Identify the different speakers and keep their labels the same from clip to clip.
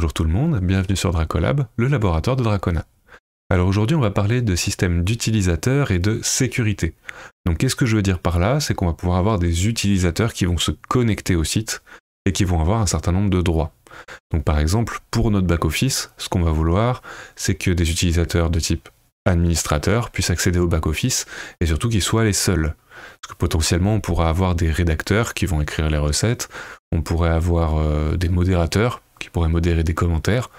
Speaker 1: Bonjour tout le monde, bienvenue sur Dracolab, le laboratoire de Dracona. Alors aujourd'hui, on va parler de système d'utilisateurs et de sécurité. Donc qu'est-ce que je veux dire par là C'est qu'on va pouvoir avoir des utilisateurs qui vont se connecter au site et qui vont avoir un certain nombre de droits. Donc par exemple, pour notre back-office, ce qu'on va vouloir, c'est que des utilisateurs de type administrateur puissent accéder au back-office et surtout qu'ils soient les seuls. Parce que potentiellement, on pourra avoir des rédacteurs qui vont écrire les recettes, on pourrait avoir euh, des modérateurs qui pourrait modérer des commentaires.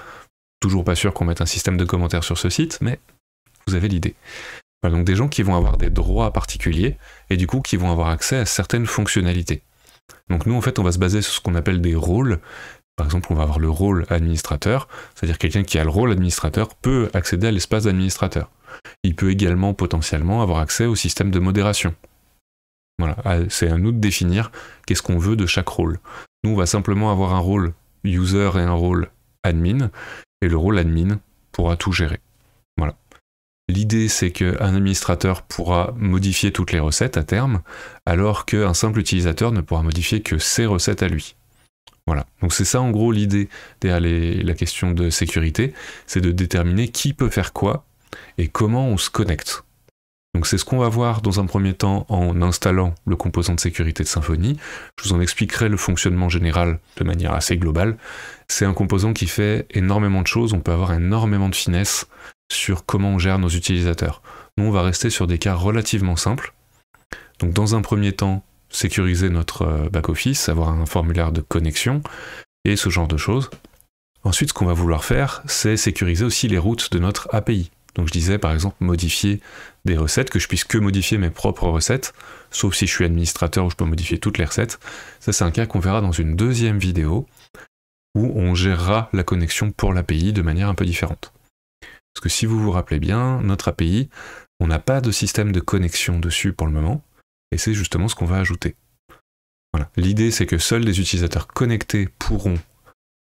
Speaker 1: Toujours pas sûr qu'on mette un système de commentaires sur ce site, mais vous avez l'idée. donc des gens qui vont avoir des droits particuliers et du coup qui vont avoir accès à certaines fonctionnalités. Donc nous en fait on va se baser sur ce qu'on appelle des rôles. Par exemple on va avoir le rôle administrateur, c'est-à-dire quelqu'un qui a le rôle administrateur peut accéder à l'espace d'administrateur. Il peut également potentiellement avoir accès au système de modération. Voilà, ah, c'est à nous de définir qu'est-ce qu'on veut de chaque rôle. Nous on va simplement avoir un rôle user et un rôle admin, et le rôle admin pourra tout gérer. Voilà. L'idée, c'est qu'un administrateur pourra modifier toutes les recettes à terme, alors qu'un simple utilisateur ne pourra modifier que ses recettes à lui. Voilà. Donc c'est ça en gros l'idée derrière la question de sécurité, c'est de déterminer qui peut faire quoi et comment on se connecte. Donc c'est ce qu'on va voir dans un premier temps en installant le composant de sécurité de Symfony. Je vous en expliquerai le fonctionnement général de manière assez globale. C'est un composant qui fait énormément de choses, on peut avoir énormément de finesse sur comment on gère nos utilisateurs. Nous on va rester sur des cas relativement simples. Donc dans un premier temps, sécuriser notre euh, back-office, avoir un formulaire de connexion et ce genre de choses. Ensuite, ce qu'on va vouloir faire, c'est sécuriser aussi les routes de notre API. Donc je disais par exemple modifier des recettes, que je puisse que modifier mes propres recettes, sauf si je suis administrateur où je peux modifier toutes les recettes. Ça, c'est un cas qu'on verra dans une deuxième vidéo où on gérera la connexion pour l'API de manière un peu différente. Parce que si vous vous rappelez bien, notre API, on n'a pas de système de connexion dessus pour le moment, et c'est justement ce qu'on va ajouter. Voilà. L'idée, c'est que seuls des utilisateurs connectés pourront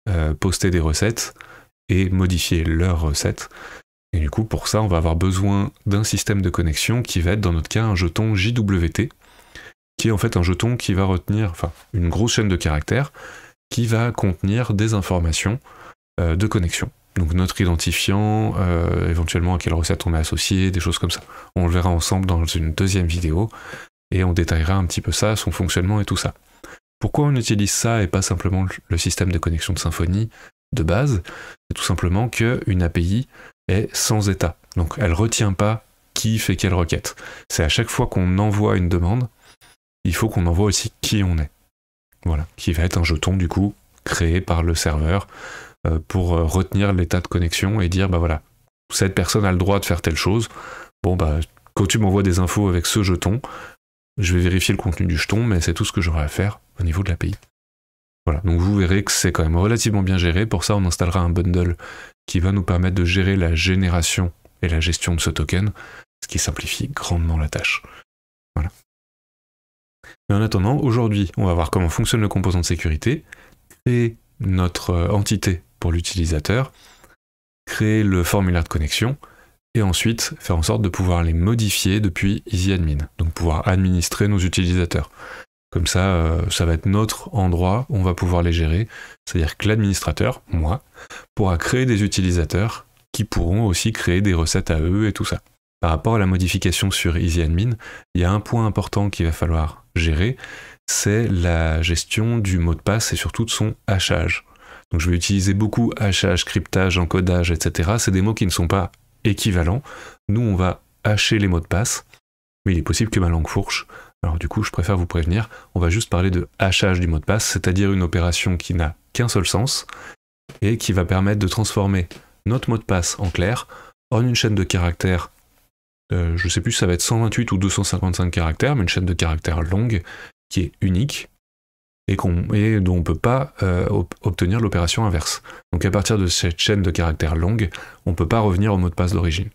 Speaker 1: euh, poster des recettes et modifier leurs recettes, et du coup, pour ça, on va avoir besoin d'un système de connexion qui va être, dans notre cas, un jeton JWT, qui est en fait un jeton qui va retenir, enfin, une grosse chaîne de caractères, qui va contenir des informations euh, de connexion. Donc notre identifiant, euh, éventuellement à quelle recette on est associé, des choses comme ça. On le verra ensemble dans une deuxième vidéo, et on détaillera un petit peu ça, son fonctionnement et tout ça. Pourquoi on utilise ça et pas simplement le système de connexion de Symfony de base, c'est tout simplement qu'une API est sans état. Donc elle retient pas qui fait quelle requête. C'est à chaque fois qu'on envoie une demande, il faut qu'on envoie aussi qui on est. Voilà, qui va être un jeton du coup créé par le serveur euh, pour euh, retenir l'état de connexion et dire bah voilà, cette personne a le droit de faire telle chose. Bon bah quand tu m'envoies des infos avec ce jeton, je vais vérifier le contenu du jeton, mais c'est tout ce que j'aurai à faire au niveau de l'API donc vous verrez que c'est quand même relativement bien géré. Pour ça, on installera un bundle qui va nous permettre de gérer la génération et la gestion de ce token, ce qui simplifie grandement la tâche. Voilà. Mais en attendant, aujourd'hui, on va voir comment fonctionne le composant de sécurité, créer notre euh, entité pour l'utilisateur, créer le formulaire de connexion, et ensuite faire en sorte de pouvoir les modifier depuis EasyAdmin, donc pouvoir administrer nos utilisateurs. Comme ça, euh, ça va être notre endroit, on va pouvoir les gérer. C'est-à-dire que l'administrateur, moi, pourra créer des utilisateurs qui pourront aussi créer des recettes à eux et tout ça. Par rapport à la modification sur EasyAdmin, il y a un point important qu'il va falloir gérer, c'est la gestion du mot de passe et surtout de son hachage. Donc je vais utiliser beaucoup hachage, cryptage, encodage, etc. C'est des mots qui ne sont pas équivalents. Nous, on va hacher les mots de passe mais il est possible que ma langue fourche. Alors du coup, je préfère vous prévenir, on va juste parler de hachage du mot de passe, c'est-à-dire une opération qui n'a qu'un seul sens, et qui va permettre de transformer notre mot de passe en clair en une chaîne de caractères, je euh, je sais plus ça va être 128 ou 255 caractères, mais une chaîne de caractères longue qui est unique et, dont on ne peut pas euh, obtenir l'opération inverse. Donc à partir de cette chaîne de caractères longue, on ne peut pas revenir au mot de passe d'origine.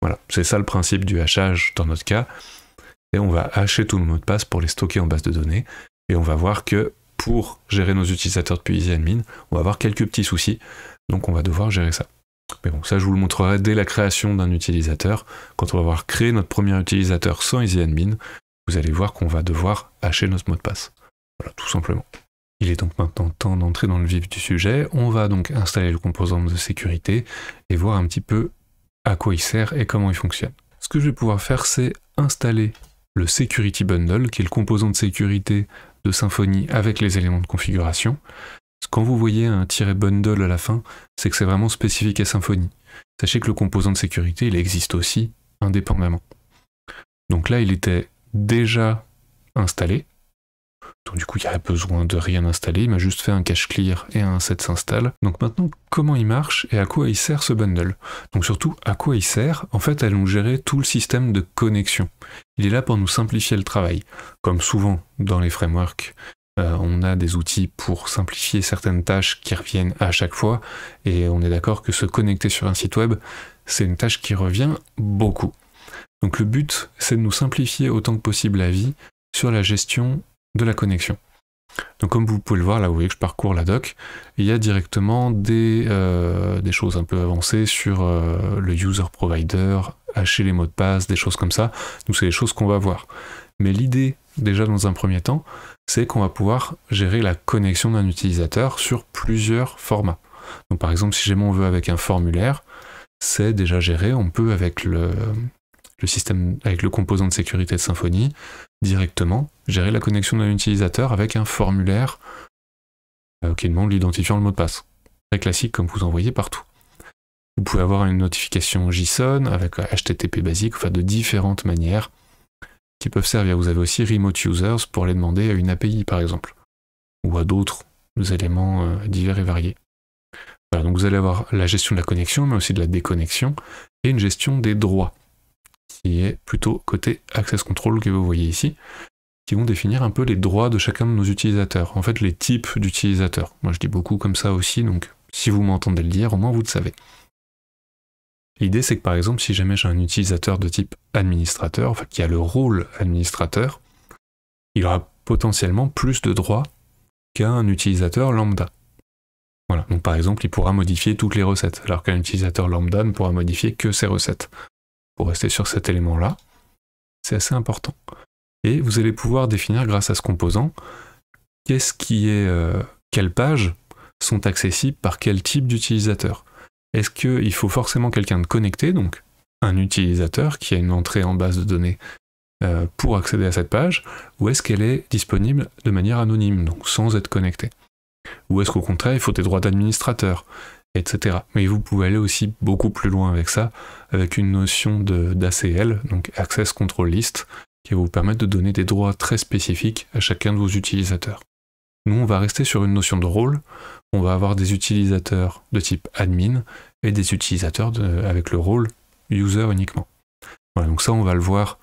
Speaker 1: Voilà, c'est ça le principe du hachage dans notre cas. Et on va hacher tout le mot de passe pour les stocker en base de données. Et on va voir que pour gérer nos utilisateurs depuis EasyAdmin, on va avoir quelques petits soucis. Donc on va devoir gérer ça. Mais bon, ça je vous le montrerai dès la création d'un utilisateur. Quand on va avoir créé notre premier utilisateur sans EasyAdmin, vous allez voir qu'on va devoir hacher notre mot de passe. Voilà, tout simplement. Il est donc maintenant temps d'entrer dans le vif du sujet. On va donc installer le composant de sécurité et voir un petit peu à quoi il sert et comment il fonctionne. Ce que je vais pouvoir faire, c'est installer le Security Bundle, qui est le composant de sécurité de Symfony avec les éléments de configuration. Quand vous voyez un bundle à la fin, c'est que c'est vraiment spécifique à Symfony. Sachez que le composant de sécurité, il existe aussi indépendamment. Donc là, il était déjà installé. Donc du coup, il n'y a besoin de rien installer, il m'a juste fait un cache clear et un set s'installe. Donc maintenant, comment il marche et à quoi il sert ce bundle Donc surtout, à quoi il sert En fait, allons gérer tout le système de connexion. Il est là pour nous simplifier le travail. Comme souvent dans les frameworks, euh, on a des outils pour simplifier certaines tâches qui reviennent à chaque fois, et on est d'accord que se connecter sur un site web, c'est une tâche qui revient beaucoup. Donc le but, c'est de nous simplifier autant que possible la vie sur la gestion de la connexion. Donc comme vous pouvez le voir, là vous voyez que je parcours la doc, il y a directement des, euh, des choses un peu avancées sur euh, le user provider, hacher les mots de passe, des choses comme ça. Donc c'est les choses qu'on va voir. Mais l'idée, déjà dans un premier temps, c'est qu'on va pouvoir gérer la connexion d'un utilisateur sur plusieurs formats. Donc par exemple, si j'ai mon veut avec un formulaire, c'est déjà géré, on peut avec le, le système, avec le composant de sécurité de Symfony directement gérer la connexion d'un utilisateur avec un formulaire euh, qui demande l'identifiant le mot de passe. Très classique comme vous en voyez partout. Vous pouvez avoir une notification JSON avec HTTP euh, basique, enfin de différentes manières qui peuvent servir. Vous avez aussi remote users pour les demander à une API par exemple, ou à d'autres éléments euh, divers et variés. Voilà, donc vous allez avoir la gestion de la connexion, mais aussi de la déconnexion, et une gestion des droits, qui est plutôt côté access control que vous voyez ici qui vont définir un peu les droits de chacun de nos utilisateurs, en fait les types d'utilisateurs. Moi je dis beaucoup comme ça aussi, donc si vous m'entendez le dire, au moins vous le savez. L'idée c'est que par exemple si jamais j'ai un utilisateur de type administrateur, enfin qui a le rôle administrateur, il aura potentiellement plus de droits qu'un utilisateur lambda. Voilà, donc par exemple il pourra modifier toutes les recettes, alors qu'un utilisateur lambda ne pourra modifier que ses recettes. Pour rester sur cet élément-là, c'est assez important et vous allez pouvoir définir grâce à ce composant qui est, euh, quelles pages sont accessibles par quel type d'utilisateur. Est-ce qu'il faut forcément quelqu'un de connecté, donc un utilisateur qui a une entrée en base de données euh, pour accéder à cette page, ou est-ce qu'elle est disponible de manière anonyme, donc sans être connecté Ou est-ce qu'au contraire, il faut des droits d'administrateur, etc. Mais vous pouvez aller aussi beaucoup plus loin avec ça, avec une notion d'ACL, donc Access Control List, qui va vous permettre de donner des droits très spécifiques à chacun de vos utilisateurs. Nous, on va rester sur une notion de rôle. On va avoir des utilisateurs de type admin et des utilisateurs avec le rôle user uniquement. Voilà, donc ça, on va le voir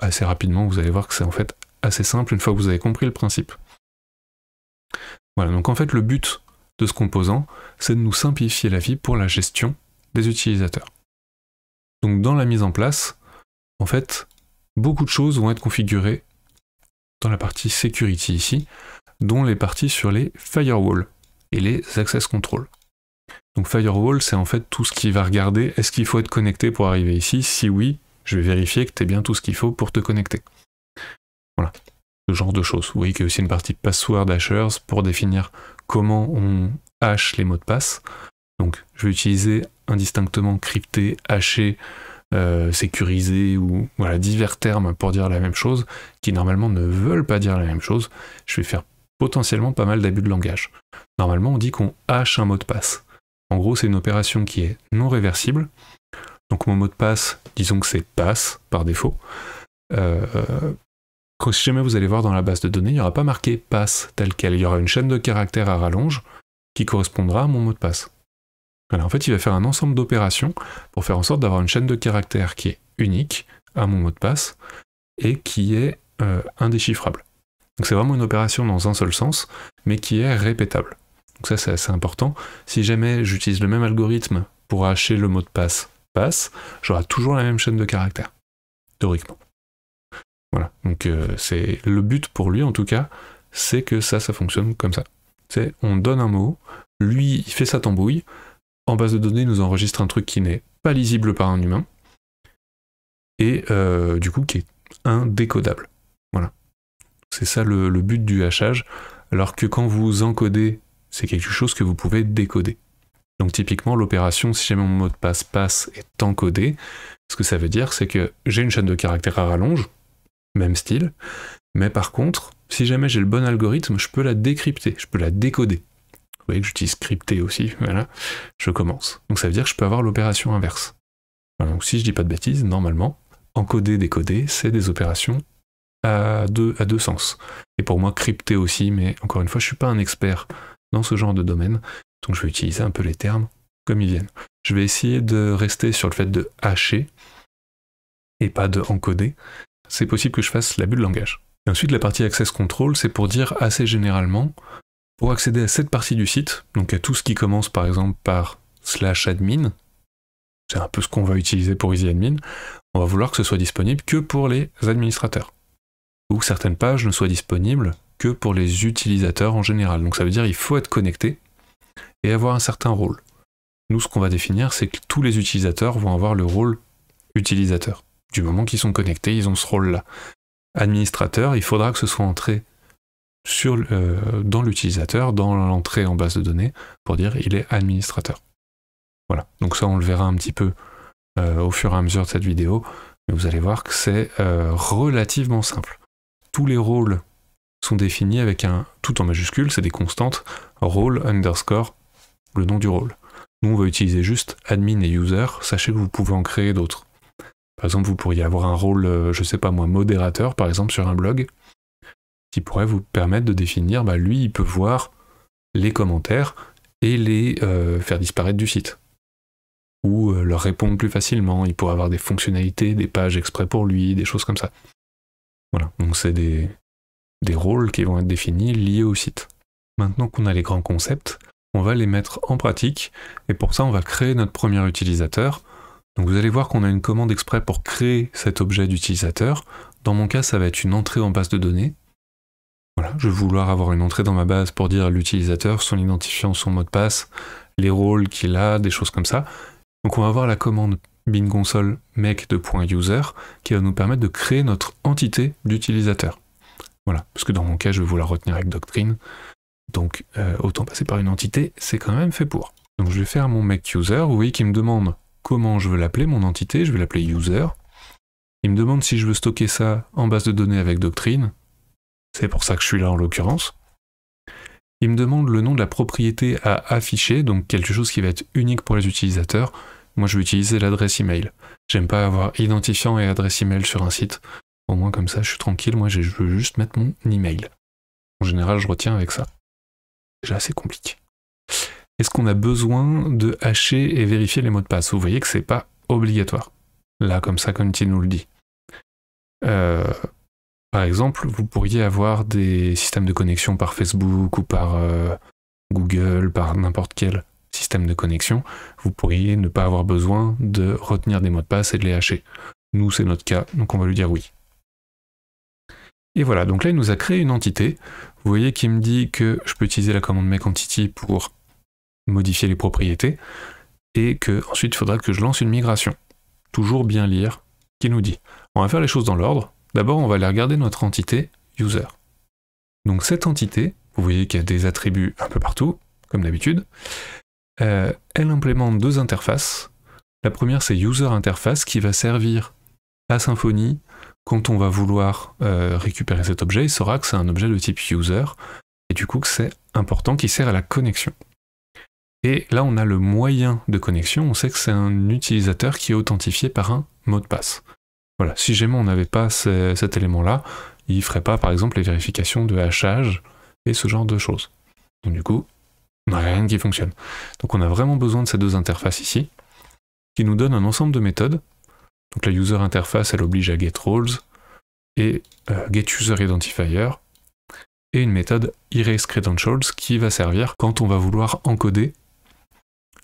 Speaker 1: assez rapidement. Vous allez voir que c'est en fait assez simple une fois que vous avez compris le principe. Voilà, donc en fait, le but de ce composant, c'est de nous simplifier la vie pour la gestion des utilisateurs. Donc dans la mise en place, en fait, beaucoup de choses vont être configurées dans la partie security ici, dont les parties sur les firewalls et les access control. Donc firewall, c'est en fait tout ce qui va regarder est-ce qu'il faut être connecté pour arriver ici. Si oui, je vais vérifier que tu es bien tout ce qu'il faut pour te connecter. Voilà, ce genre de choses. Vous voyez qu'il y a aussi une partie password hashers pour définir comment on hache les mots de passe. Donc je vais utiliser indistinctement crypté, haché, euh, sécurisé ou voilà, divers termes pour dire la même chose, qui normalement ne veulent pas dire la même chose, je vais faire potentiellement pas mal d'abus de langage. Normalement, on dit qu'on hache un mot de passe. En gros, c'est une opération qui est non réversible. Donc mon mot de passe, disons que c'est passe par défaut. Euh, si jamais vous allez voir dans la base de données, il n'y aura pas marqué passe tel quel. Il y aura une chaîne de caractères à rallonge qui correspondra à mon mot de passe. Voilà, en fait, il va faire un ensemble d'opérations pour faire en sorte d'avoir une chaîne de caractères qui est unique à mon mot de passe et qui est euh, indéchiffrable. Donc c'est vraiment une opération dans un seul sens, mais qui est répétable. Donc ça, c'est assez important. Si jamais j'utilise le même algorithme pour hacher le mot de passe passe, j'aurai toujours la même chaîne de caractères, théoriquement. Voilà, donc euh, c'est le but pour lui en tout cas, c'est que ça, ça fonctionne comme ça. C'est on donne un mot, lui il fait sa tambouille, en base de données nous enregistre un truc qui n'est pas lisible par un humain, et euh, du coup qui est indécodable. Voilà. C'est ça le, but du hachage, alors que quand vous encodez, c'est quelque chose que vous pouvez décoder. Donc typiquement, l'opération si jamais mon mot de passe passe est encodé, ce que ça veut dire, c'est que j'ai une chaîne de caractères à rallonge, même style, mais par contre, si jamais j'ai le bon algorithme, je peux la décrypter, je peux la décoder. Vous voyez que j'utilise crypté aussi, voilà. Je commence. Donc ça veut dire que je peux avoir l'opération inverse. donc si je dis pas de bêtises, normalement, encoder, décoder, c'est des opérations à deux, à deux sens. Et pour moi, crypté aussi, mais encore une fois, je suis pas un expert dans ce genre de domaine, donc je vais utiliser un peu les termes comme ils viennent. Je vais essayer de rester sur le fait de hacher et pas de encoder. C'est possible que je fasse l'abus de langage. Et ensuite, la partie access control, c'est pour dire assez généralement pour accéder à cette partie du site, donc à tout ce qui commence par exemple par slash admin, c'est un peu ce qu'on va utiliser pour EasyAdmin, on va vouloir que ce soit disponible que pour les administrateurs. Ou que certaines pages ne soient disponibles que pour les utilisateurs en général. Donc ça veut dire qu'il faut être connecté et avoir un certain rôle. Nous, ce qu'on va définir, c'est que tous les utilisateurs vont avoir le rôle utilisateur. Du moment qu'ils sont connectés, ils ont ce rôle-là. Administrateur, il faudra que ce soit entré sur, euh, dans l'utilisateur, dans l'entrée en base de données, pour dire il est administrateur. Voilà, donc ça on le verra un petit peu euh, au fur et à mesure de cette vidéo, mais vous allez voir que c'est euh, relativement simple. Tous les rôles sont définis avec un tout en majuscule, c'est des constantes, rôle underscore, le nom du rôle. Nous on va utiliser juste admin et user, sachez que vous pouvez en créer d'autres. Par exemple, vous pourriez avoir un rôle, je sais pas moi, modérateur, par exemple, sur un blog qui pourrait vous permettre de définir, bah, lui, il peut voir les commentaires et les euh, faire disparaître du site. Ou euh, leur répondre plus facilement. Il pourrait avoir des fonctionnalités, des pages exprès pour lui, des choses comme ça. Voilà, donc c'est des, des rôles qui vont être définis liés au site. Maintenant qu'on a les grands concepts, on va les mettre en pratique et pour ça on va créer notre premier utilisateur. Donc vous allez voir qu'on a une commande exprès pour créer cet objet d'utilisateur. Dans mon cas ça va être une entrée en base de données voilà, je vais vouloir avoir une entrée dans ma base pour dire l'utilisateur, son identifiant, son mot de passe, les rôles qu'il a, des choses comme ça. Donc on va avoir la commande bin console make.user qui va nous permettre de créer notre entité d'utilisateur. Voilà, parce que dans mon cas, je vais vouloir retenir avec Doctrine. Donc euh, autant passer par une entité, c'est quand même fait pour. Donc je vais faire mon make.user, vous voyez qu'il me demande comment je veux l'appeler, mon entité, je vais l'appeler user. Il me demande si je veux stocker ça en base de données avec Doctrine c'est pour ça que je suis là en l'occurrence. Il me demande le nom de la propriété à afficher, donc quelque chose qui va être unique pour les utilisateurs. Moi, je vais utiliser l'adresse email. J'aime pas avoir identifiant et adresse email sur un site. Au moins, comme ça, je suis tranquille. Moi, je veux juste mettre mon email. En général, je retiens avec ça. Déjà assez compliqué. Est-ce qu'on a besoin de hacher et vérifier les mots de passe Vous voyez que c'est pas obligatoire. Là, comme ça, comme il nous le dit. Euh, par exemple, vous pourriez avoir des systèmes de connexion par Facebook ou par euh, Google, par n'importe quel système de connexion. Vous pourriez ne pas avoir besoin de retenir des mots de passe et de les hacher. Nous, c'est notre cas, donc on va lui dire oui. Et voilà, donc là, il nous a créé une entité. Vous voyez qu'il me dit que je peux utiliser la commande make entity pour modifier les propriétés et que ensuite il faudra que je lance une migration. Toujours bien lire qui nous dit. On va faire les choses dans l'ordre. D'abord, on va aller regarder notre entité user. Donc cette entité, vous voyez qu'il y a des attributs un peu partout, comme d'habitude, euh, elle implémente deux interfaces. La première, c'est user interface qui va servir à Symfony quand on va vouloir euh, récupérer cet objet, il saura que c'est un objet de type user, et du coup que c'est important, qui sert à la connexion. Et là, on a le moyen de connexion, on sait que c'est un utilisateur qui est authentifié par un mot de passe. Voilà, si jamais on n'avait pas cet élément-là, il ne ferait pas par exemple les vérifications de hachage et ce genre de choses. Donc du coup, on n'a rien qui fonctionne. Donc on a vraiment besoin de ces deux interfaces ici, qui nous donnent un ensemble de méthodes. Donc la user interface, elle oblige à getRoles et euh, getUserIdentifier, et une méthode credentials qui va servir quand on va vouloir encoder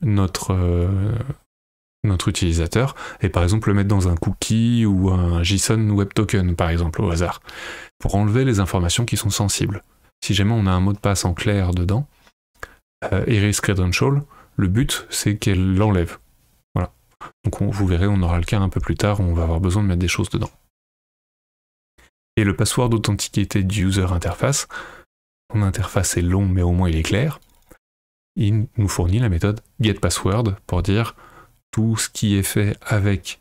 Speaker 1: notre, euh, notre utilisateur et par exemple le mettre dans un cookie ou un JSON web token par exemple au hasard pour enlever les informations qui sont sensibles. Si jamais on a un mot de passe en clair dedans, euh, Credential, le but c'est qu'elle l'enlève. Voilà. Donc vous verrez, on aura le cas un peu plus tard, on va avoir besoin de mettre des choses dedans. Et le password d'authentiquité du user interface, mon interface est long mais au moins il est clair, il nous fournit la méthode getPassword pour dire tout ce qui est fait avec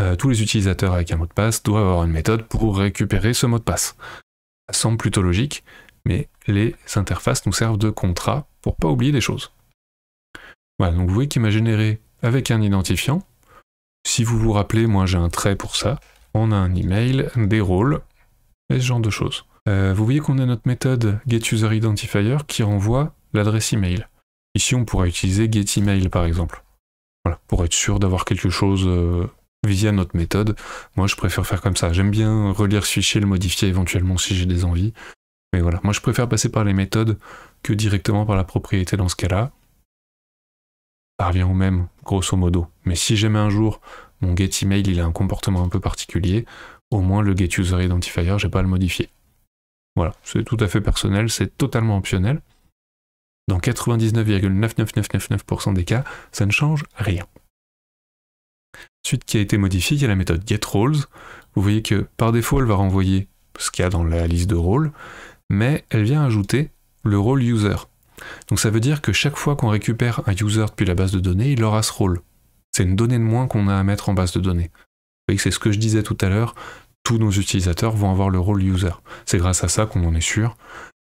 Speaker 1: euh, tous les utilisateurs avec un mot de passe doit avoir une méthode pour récupérer ce mot de passe. Ça semble plutôt logique, mais les interfaces nous servent de contrat pour pas oublier des choses. Voilà, donc vous voyez qu'il m'a généré avec un identifiant. Si vous vous rappelez, moi j'ai un trait pour ça. On a un email, des rôles, et ce genre de choses. Euh, vous voyez qu'on a notre méthode getUserIdentifier qui renvoie l'adresse email. Ici, on pourrait utiliser getEmail par exemple. Voilà, pour être sûr d'avoir quelque chose euh, visé à notre méthode. Moi, je préfère faire comme ça. J'aime bien relire ce fichier, le modifier éventuellement si j'ai des envies. Mais voilà, moi, je préfère passer par les méthodes que directement par la propriété dans ce cas-là. Ça revient au même, grosso modo. Mais si jamais un jour, mon GetEmail il a un comportement un peu particulier, au moins le getUserIdentifier, j'ai pas à le modifier. Voilà, c'est tout à fait personnel, c'est totalement optionnel. Dans 99,99999% des cas, ça ne change rien. Suite qui a été modifiée, il y a la méthode getRoles. Vous voyez que par défaut, elle va renvoyer ce qu'il y a dans la liste de rôles, mais elle vient ajouter le rôle user. Donc ça veut dire que chaque fois qu'on récupère un user depuis la base de données, il aura ce rôle. C'est une donnée de moins qu'on a à mettre en base de données. Vous voyez que c'est ce que je disais tout à l'heure, tous nos utilisateurs vont avoir le rôle user. C'est grâce à ça qu'on en est sûr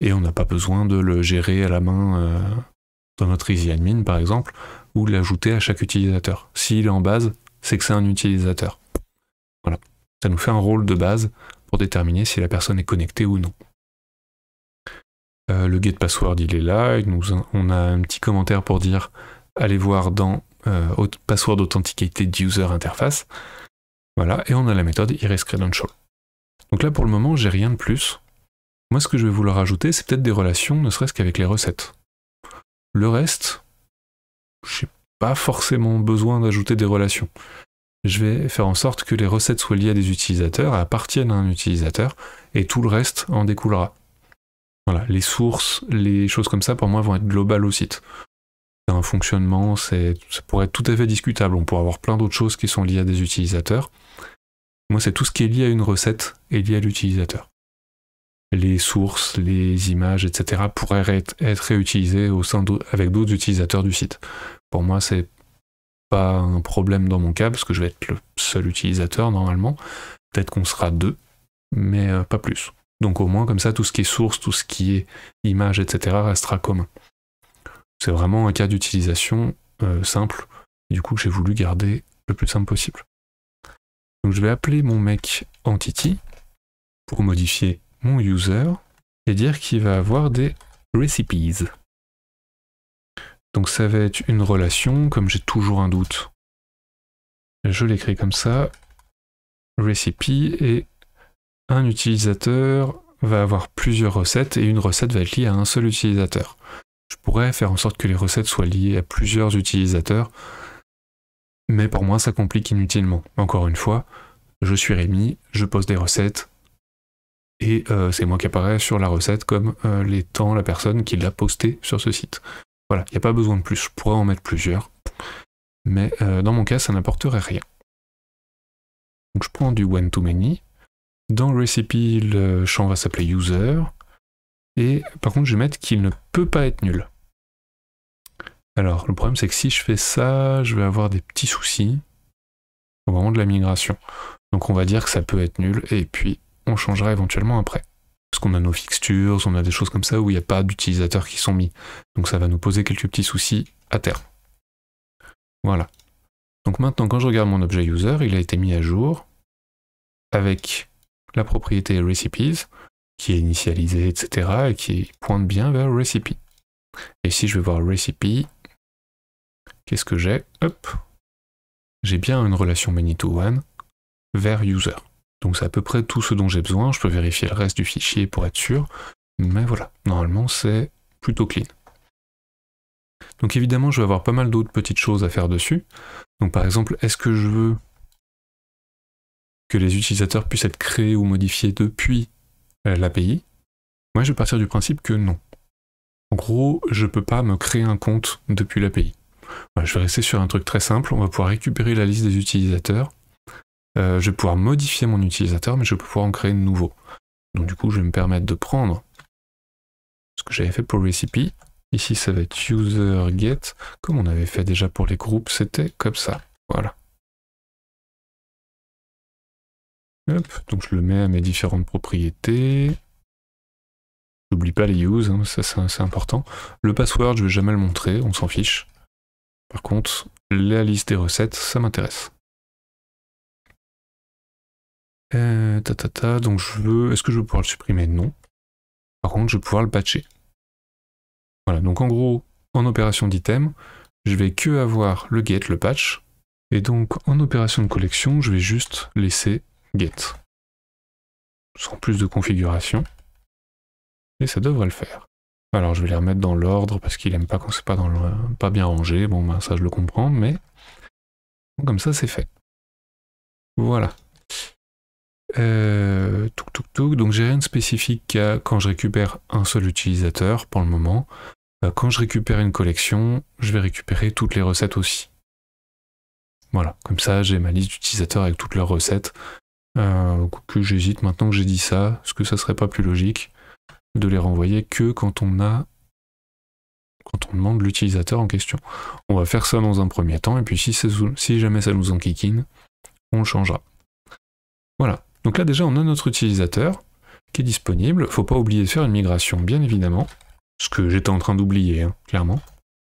Speaker 1: et on n'a pas besoin de le gérer à la main euh, dans notre Admin, par exemple, ou de l'ajouter à chaque utilisateur. S'il est en base, c'est que c'est un utilisateur. Voilà. Ça nous fait un rôle de base pour déterminer si la personne est connectée ou non. Euh, le get password il est là, on a un petit commentaire pour dire allez voir dans euh, password authenticated user interface. Voilà, et on a la méthode iris Donc là pour le moment j'ai rien de plus, moi, ce que je vais vouloir ajouter, c'est peut-être des relations, ne serait-ce qu'avec les recettes. Le reste, je n'ai pas forcément besoin d'ajouter des relations. Je vais faire en sorte que les recettes soient liées à des utilisateurs, appartiennent à un utilisateur, et tout le reste en découlera. Voilà, les sources, les choses comme ça, pour moi, vont être globales au site. C'est un fonctionnement, ça pourrait être tout à fait discutable. On pourrait avoir plein d'autres choses qui sont liées à des utilisateurs. Moi, c'est tout ce qui est lié à une recette et lié à l'utilisateur les sources, les images, etc. pourraient être réutilisées au sein avec d'autres utilisateurs du site. Pour moi, c'est pas un problème dans mon cas, parce que je vais être le seul utilisateur normalement. Peut-être qu'on sera deux, mais euh, pas plus. Donc au moins comme ça, tout ce qui est source, tout ce qui est image, etc. restera commun. C'est vraiment un cas d'utilisation euh, simple, du coup que j'ai voulu garder le plus simple possible. Donc je vais appeler mon mec entity pour modifier mon user et dire qu'il va
Speaker 2: avoir des recipes. Donc ça va être une relation, comme j'ai toujours un doute, je l'écris comme ça, recipe,
Speaker 1: et un utilisateur va avoir plusieurs recettes, et une recette va être liée à un seul utilisateur. Je pourrais faire en sorte que les recettes soient liées à plusieurs utilisateurs, mais pour moi ça complique inutilement. Encore une fois, je suis Rémi, je pose des recettes, et euh, c'est moi qui apparaît sur la recette comme euh, l'étant la personne qui l'a posté sur ce site. Voilà, il n'y a pas besoin de plus, je pourrais en mettre plusieurs, mais euh, dans mon cas ça n'apporterait rien. Donc je prends du one to many, dans recipe le champ va s'appeler user, et par contre je vais mettre qu'il ne peut pas être nul. Alors le problème c'est que si je fais ça, je vais avoir des petits soucis, vraiment de la migration. Donc on va dire que ça peut être nul, et puis on changera éventuellement après. Parce qu'on a nos fixtures, on a des choses comme ça où il n'y a pas d'utilisateurs qui sont mis. Donc ça va nous poser quelques petits soucis à terme. Voilà. Donc maintenant, quand je regarde mon objet user, il a été mis à jour avec la propriété recipes, qui est initialisée, etc., et qui pointe bien vers recipe. Et si je vais voir recipe, qu'est-ce que j'ai Hop J'ai bien une relation many to one vers user. Donc c'est à peu près tout ce dont j'ai besoin. Je peux vérifier le reste du fichier pour être sûr. Mais voilà, normalement c'est plutôt clean. Donc évidemment, je vais avoir pas mal d'autres petites choses à faire dessus. Donc par exemple, est-ce que je veux que les utilisateurs puissent être créés ou modifiés depuis euh, l'API Moi, je vais partir du principe que non. En gros, je ne peux pas me créer un compte depuis l'API. Je vais rester sur un truc très simple, on va pouvoir récupérer la liste des utilisateurs euh, je vais pouvoir modifier mon utilisateur, mais je vais pouvoir en créer de nouveau. Donc du coup, je vais me permettre de prendre
Speaker 2: ce que j'avais fait pour recipe. Ici, ça va être user get, comme on avait fait déjà pour les groupes, c'était comme ça. Voilà. donc je le mets à mes différentes propriétés. J'oublie pas les
Speaker 1: use, hein, ça c'est important. Le password, je vais jamais le montrer, on s'en fiche. Par contre,
Speaker 2: la liste des recettes, ça m'intéresse. Euh, donc je veux. Est-ce que je vais pouvoir le supprimer Non. Par contre, je vais pouvoir le
Speaker 1: patcher. Voilà, donc en gros, en opération d'item, je vais que avoir le get, le patch. Et donc en opération de collection, je vais juste laisser get. Sans plus de configuration. Et ça devrait le faire. Alors je vais les remettre dans l'ordre parce qu'il aime pas quand c'est pas dans pas bien rangé. Bon ben ça je le comprends, mais comme ça c'est fait. Voilà. Euh, tuk, tuk, Donc j'ai rien de spécifique qu'à quand je récupère un seul utilisateur pour le moment. Euh, quand je récupère une collection, je vais récupérer toutes les recettes aussi. Voilà, comme ça j'ai ma liste d'utilisateurs avec toutes leurs recettes. Euh, que j'hésite maintenant que j'ai dit ça, est-ce que ça serait pas plus logique de les renvoyer que quand on a quand on demande l'utilisateur en question. On va faire ça dans un premier temps, et puis si, si jamais ça nous enquiquine, on le changera. Voilà, donc là déjà on a notre utilisateur qui est disponible. Faut pas oublier de faire une migration bien évidemment, ce que j'étais en train d'oublier hein, clairement.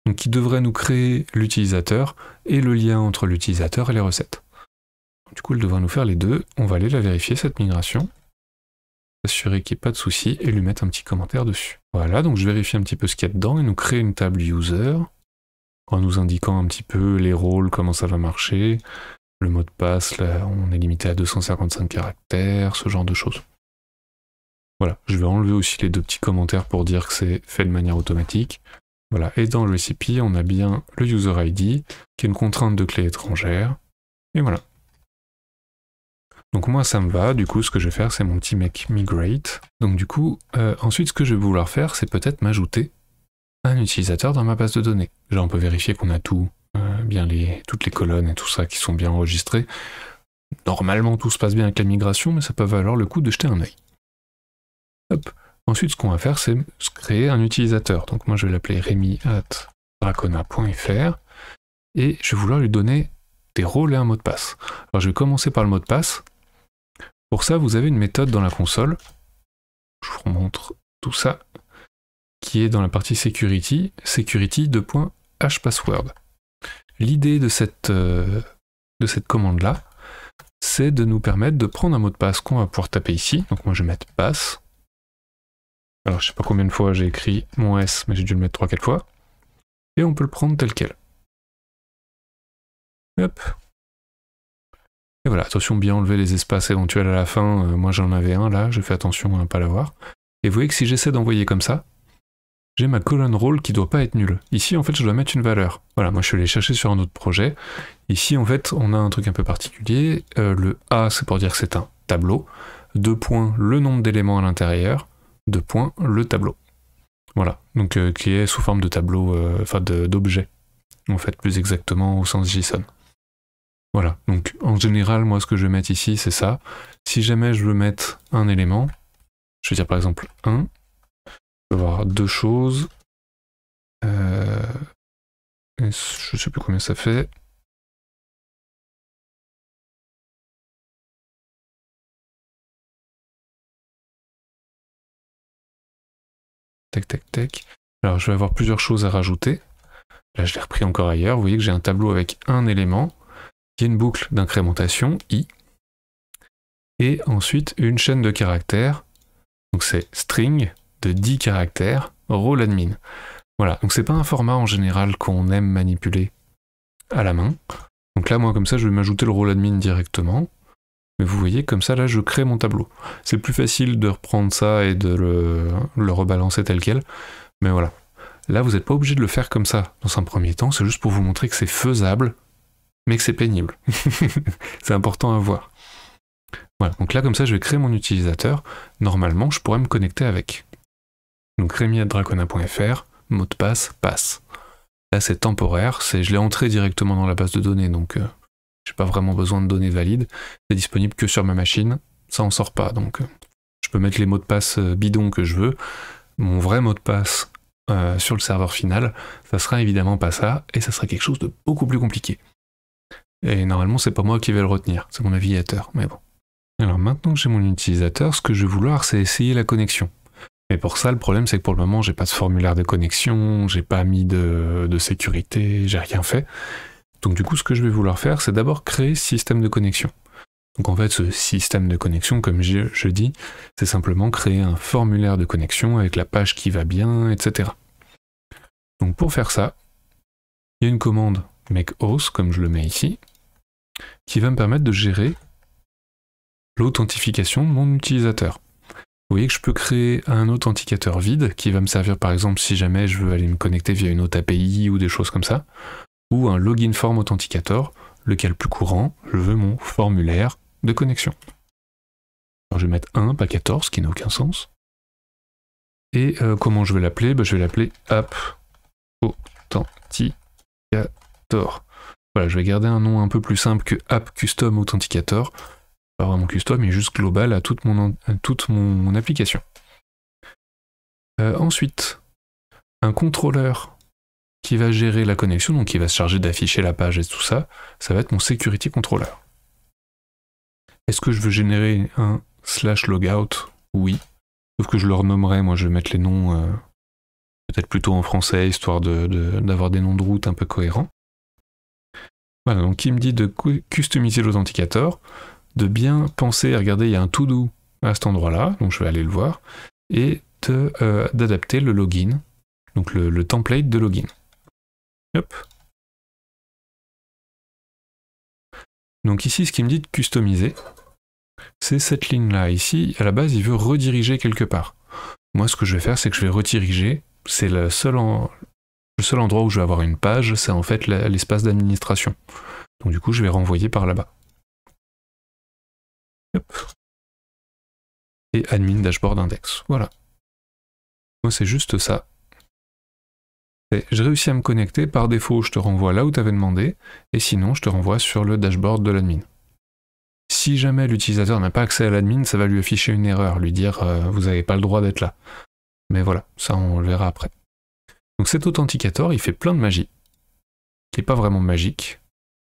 Speaker 1: Donc qui devrait nous créer l'utilisateur et le lien entre l'utilisateur et les recettes. Du coup il devrait nous faire les deux. On va aller la vérifier cette migration s'assurer qu'il n'y ait pas de soucis et lui mettre un petit commentaire dessus. Voilà, donc je vérifie un petit peu ce qu'il y a dedans et nous crée une table user en nous indiquant un petit peu les rôles, comment ça va marcher, le mot de passe, là, on est limité à 255 caractères, ce genre de choses. Voilà, je vais enlever aussi les deux petits commentaires pour dire que c'est fait de manière automatique. Voilà, et dans le recipe, on a bien le user ID, qui est une contrainte de clé étrangère, et voilà. Donc moi ça me va, du coup ce que je vais faire c'est mon petit mec migrate. Donc du coup, euh, ensuite ce que je vais vouloir faire c'est peut-être m'ajouter un utilisateur dans ma base de données. Là on peut vérifier qu'on a tout bien toutes les colonnes et tout ça qui sont bien enregistrées. Normalement, tout se passe bien avec la migration, mais ça peut valoir le coup de jeter un œil. Ensuite, ce qu'on va faire, c'est créer un utilisateur. Donc moi, je vais l'appeler rémi at dracona.fr et je vais vouloir lui donner des rôles et un mot de passe. Alors, je vais commencer par le mot de passe. Pour ça, vous avez une méthode dans la console. Je vous montre tout ça, qui est dans la partie security, security2.hpassword. L'idée de cette, euh, cette commande-là, c'est de nous permettre de prendre un mot de passe qu'on va pouvoir taper ici. Donc moi je vais mettre passe. Alors je sais pas combien de fois
Speaker 2: j'ai écrit mon S, mais j'ai dû le mettre 3-4 fois. Et on peut le prendre tel quel. Hop. Et voilà, attention bien enlever les espaces
Speaker 1: éventuels à la fin. Euh, moi j'en avais un là, je fais attention à ne pas l'avoir. Et vous voyez que si j'essaie d'envoyer comme ça, j'ai ma colonne role qui doit pas être nulle. Ici, en fait, je dois mettre une valeur. Voilà, moi, je suis allé chercher sur un autre projet. Ici, en fait, on a un truc un peu particulier. Euh, le A, c'est pour dire que c'est un tableau. Deux points, le nombre d'éléments à l'intérieur. Deux points, le tableau. Voilà, donc euh, qui est sous forme de tableau, euh, enfin d'objet, en fait, plus exactement au sens JSON. Voilà, donc en général, moi, ce que je vais mettre ici, c'est ça. Si jamais je veux mettre un élément, je vais dire par exemple 1, voir
Speaker 2: avoir deux choses. Euh, je sais plus combien ça fait. Tac, tac, tac. Alors, je vais avoir plusieurs choses à rajouter. Là, je l'ai repris encore ailleurs. Vous voyez que j'ai un
Speaker 1: tableau avec un élément, qui est une boucle d'incrémentation, i, et ensuite une chaîne de caractères. Donc c'est string, de 10 caractères, rôle admin. Voilà, donc c'est pas un format en général qu'on aime manipuler à la main. Donc là, moi, comme ça, je vais m'ajouter le rôle admin directement. Mais vous voyez, comme ça, là, je crée mon tableau. C'est plus facile de reprendre ça et de le, le rebalancer tel quel. Mais voilà. Là, vous n'êtes pas obligé de le faire comme ça dans un premier temps. C'est juste pour vous montrer que c'est faisable, mais que c'est pénible. c'est important à voir. Voilà. Donc là, comme ça, je vais créer mon utilisateur. Normalement, je pourrais me connecter avec. Donc dracona.fr, mot de passe, passe. Là, c'est temporaire, c'est je l'ai entré directement dans la base de données, donc euh, j'ai pas vraiment besoin de données valides. C'est disponible que sur ma machine, ça en sort pas, donc euh, je peux mettre les mots de passe euh, bidons que je veux. Mon vrai mot de passe sur le serveur final, ça sera évidemment pas ça, et ça sera quelque chose de beaucoup plus compliqué. Et normalement, c'est pas moi qui vais le retenir, c'est mon navigateur, mais bon. Alors maintenant que j'ai mon utilisateur, ce que je vais vouloir, c'est essayer la connexion. Mais pour ça, le problème, c'est que pour le moment, j'ai pas ce formulaire de connexion, j'ai pas mis de, sécurité, j'ai rien fait. Donc du coup, ce que je vais vouloir faire, c'est d'abord créer système de connexion. Donc en fait, ce système de connexion, comme je, je dis, c'est simplement créer un formulaire de connexion avec la page qui va bien, etc. Donc pour faire ça, il y a une commande make comme je le mets ici, qui va me permettre de gérer l'authentification de mon utilisateur. Vous voyez que je peux créer un authenticateur vide qui va me servir par exemple si jamais je veux aller me connecter via une autre API ou des choses comme ça, ou un login form authenticator, lequel plus courant, je veux mon formulaire de connexion. je vais mettre 1, pas 14, ce qui n'a aucun sens. Et euh, comment je vais l'appeler bah, Je vais l'appeler app authenticator. Voilà, je vais garder un nom un peu plus simple que app custom authenticator à mon custom, mais juste global à toute mon, toute mon application. Euh, ensuite, un contrôleur qui va gérer la connexion, donc qui va se charger d'afficher la page et tout ça, ça va être mon security controller. Est-ce que je veux générer un slash logout Oui. Sauf que je le renommerai, moi je vais mettre les noms euh, peut-être plutôt en français, histoire d'avoir de, des noms de route un peu cohérents. Voilà, donc qui me dit de customiser l'authenticator de bien penser, regarder, il y a un to-do à cet endroit-là, donc je vais aller le voir, et euh, d'adapter le
Speaker 2: login, donc le, template de login. Donc ici, ce qui me dit de customiser, c'est
Speaker 1: cette ligne-là. Ici, à la base, il veut rediriger quelque part. Moi, ce que je vais faire, c'est que je vais rediriger. C'est le seul, le seul endroit où je vais avoir une page, c'est en fait l'espace
Speaker 2: d'administration. Donc du coup, je vais renvoyer par là-bas. Et admin dashboard index. Voilà. Moi, c'est juste
Speaker 1: ça. J'ai réussi à me connecter. Par défaut, je te renvoie là où tu avais demandé. Et sinon, je te renvoie sur le dashboard de l'admin. Si jamais l'utilisateur n'a pas accès à l'admin, ça va lui afficher une erreur, lui dire euh, vous n'avez pas le droit d'être là. Mais voilà, ça on le verra après. Donc cet authenticator, il fait plein de magie, Il n'est pas vraiment magique.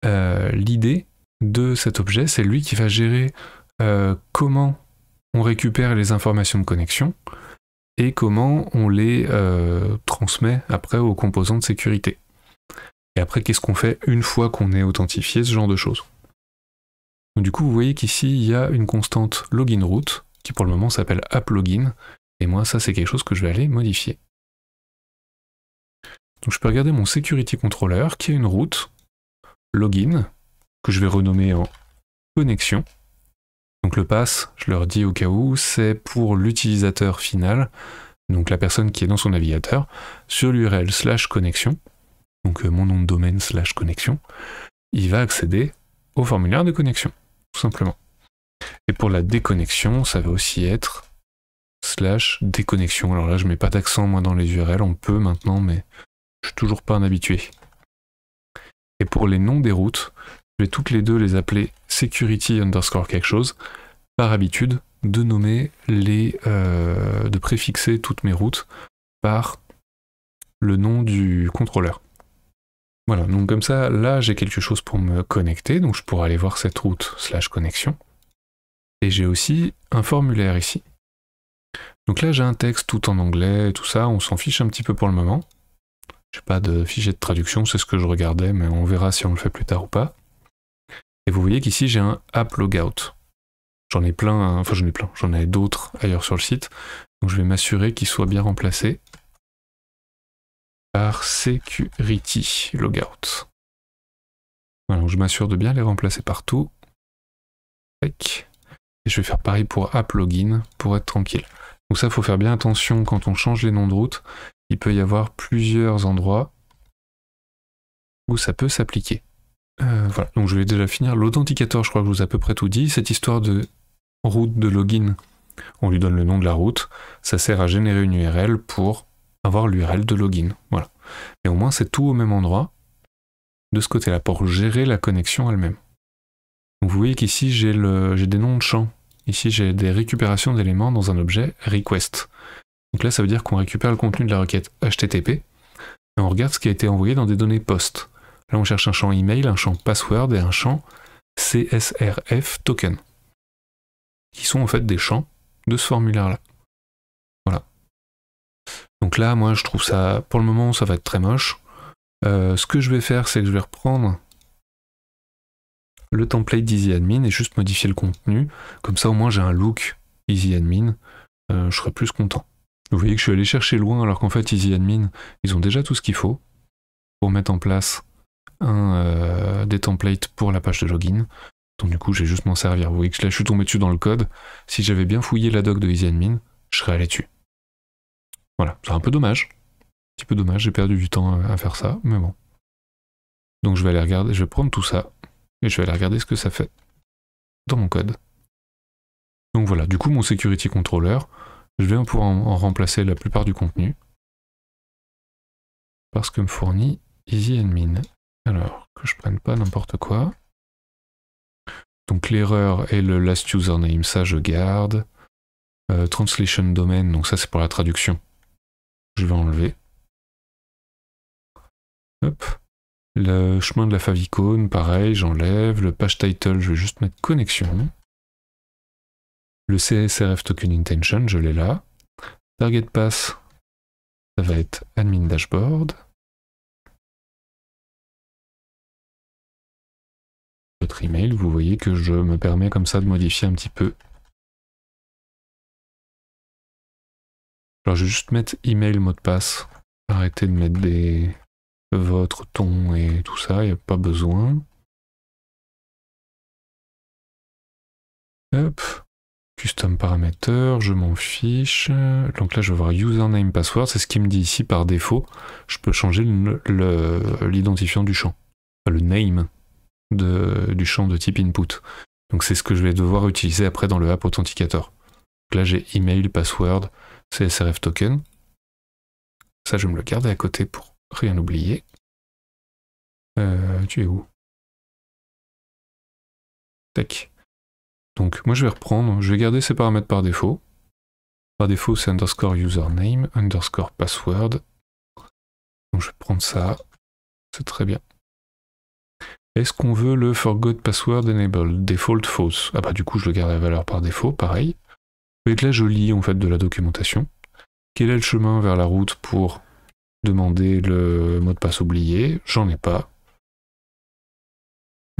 Speaker 1: Euh, l'idée de cet objet, c'est lui qui va gérer euh, comment on récupère les informations de connexion et comment on les euh, transmet après aux composants de sécurité. Et après, qu'est-ce qu'on fait une fois qu'on est authentifié, ce genre de choses. du coup, vous voyez qu'ici, il y a une constante login route, qui pour le moment s'appelle applogin et moi, ça, c'est quelque chose que je vais aller modifier. Donc, je peux regarder mon security controller, qui a une route, login, que je vais renommer en connexion, donc le pass, je leur dis au cas où, c'est pour l'utilisateur final, donc la personne qui est dans son navigateur, sur l'URL slash connexion, donc euh, mon nom de domaine slash connexion, il va accéder au formulaire de connexion, tout simplement. Et pour la déconnexion, ça va aussi être slash déconnexion. Alors là, je mets pas d'accent moi dans les URL, on peut maintenant, mais je suis toujours pas un habitué. Et pour les noms des routes, je vais toutes les deux les appeler security underscore quelque chose, par habitude, de nommer les. Euh, de préfixer toutes mes routes par le nom du contrôleur. Voilà, donc comme ça, là j'ai quelque chose pour me connecter, donc je pourrais aller voir cette route slash connexion. Et j'ai aussi un formulaire ici. Donc là j'ai un texte tout en anglais et tout ça, on s'en fiche un petit peu pour le moment. J'ai pas de fichier de traduction, c'est ce que je regardais, mais on verra si on le fait plus tard ou pas. Et vous voyez qu'ici, j'ai un app logout. J'en ai plein, enfin j'en ai plein, j'en ai d'autres ailleurs sur le site. Donc je vais m'assurer qu'ils soient bien remplacés
Speaker 2: par security logout. Voilà, donc je m'assure de bien les remplacer partout. Et je vais
Speaker 1: faire pareil pour app login pour être tranquille. Donc ça, il faut faire bien attention quand on change les noms de route. Il peut y avoir plusieurs endroits où ça peut s'appliquer. Euh, voilà, donc je vais déjà finir. L'authenticateur, je crois que je vous ai à peu près tout dit. Cette histoire de route de login, on lui donne le nom de la route. Ça sert à générer une URL pour avoir l'URL de login. Voilà. Mais au moins, c'est tout au même endroit de ce côté-là pour gérer la connexion elle-même. vous voyez qu'ici, j'ai des noms de champs. Ici, j'ai des récupérations d'éléments dans un objet request. Donc là, ça veut dire qu'on récupère le contenu de la requête HTTP et on regarde ce qui a été envoyé dans des données POST. Là, on cherche un champ email, un champ password et un champ CSRF token, qui sont en fait des champs de ce formulaire-là. Voilà. Donc là, moi, je trouve ça, pour le moment, ça va être très moche. Euh, ce que je vais faire, c'est que je vais reprendre le template d'EasyAdmin et juste modifier le contenu. Comme ça, au moins, j'ai un look EasyAdmin. Admin. Euh, je serai plus content. Vous voyez que je suis allé chercher loin alors qu'en fait, Admin, ils ont déjà tout ce qu'il faut pour mettre en place euh, des templates pour la page de login. Donc du coup, j'ai juste m'en servir. Vous voyez que là, je suis tombé dessus dans le code. Si j'avais bien fouillé la doc de EasyAdmin, je serais allé dessus. Voilà, c'est un peu
Speaker 2: dommage. Un petit peu dommage, j'ai perdu du temps euh, à faire ça, mais bon. Donc je vais aller regarder, je vais prendre tout ça, et je vais aller regarder ce que ça fait dans mon code.
Speaker 1: Donc voilà, du coup mon security controller, je vais pouvoir en remplacer la plupart du contenu.
Speaker 2: Parce que me fournit EasyAdmin. Alors, que je prenne pas n'importe quoi. Donc l'erreur et le last username, ça je garde. Euh, translation domain, donc ça c'est pour la traduction. Je vais enlever. Hop. Le chemin de la favicone pareil, j'enlève. Le page title, je vais juste mettre connexion. Le CSRF token intention, je l'ai là. Target pass, ça va être admin dashboard. email, vous voyez que je me permets comme ça de modifier un petit peu. Alors je vais juste mettre email, mot de passe. Arrêtez de mettre des votre ton et tout ça, il n'y a pas besoin. Hop. Custom paramètres, je m'en fiche. Donc là, je vais voir username, password. C'est ce qui
Speaker 1: me dit ici par défaut. Je peux changer l'identifiant le, l'identifiant du champ. le name du champ de type input. Donc c'est ce que je vais devoir utiliser après dans le app authenticator. Donc là j'ai email, password, CSRF token.
Speaker 2: Ça je vais me le garder à côté pour rien oublier. Euh, tu es où Tac. Donc moi je vais reprendre, je vais garder ces paramètres par défaut. Par défaut c'est underscore username, underscore password. Donc je vais prendre ça, c'est très bien.
Speaker 1: Est-ce qu'on veut le forgot password enable, default false Ah bah du coup je le garde à valeur par défaut, pareil. mais là je lis en fait de la documentation. Quel est le chemin vers la route
Speaker 2: pour demander le mot de passe oublié J'en ai pas.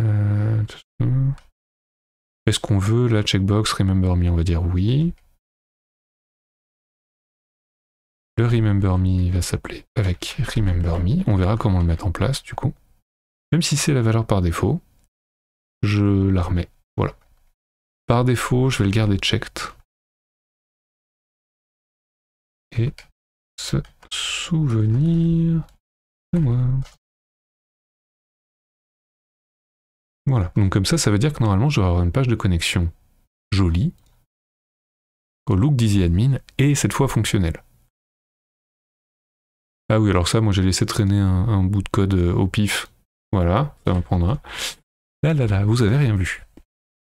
Speaker 2: Euh, hmm. Est-ce qu'on veut la checkbox remember me On va dire oui. Le remember me va s'appeler avec remember me. On verra comment le mettre en place du coup si c'est la valeur par défaut, je la remets. Voilà. Par défaut, je vais le garder checked. Et se souvenir de moi. Voilà. Donc comme ça, ça veut dire que normalement, je vais avoir une page de connexion jolie, au look d'EasyAdmin, et cette fois fonctionnelle. Ah oui, alors ça, moi j'ai laissé traîner un bout de code euh, au pif voilà, ça va
Speaker 1: prendre hein. Là, là, là, vous avez rien vu.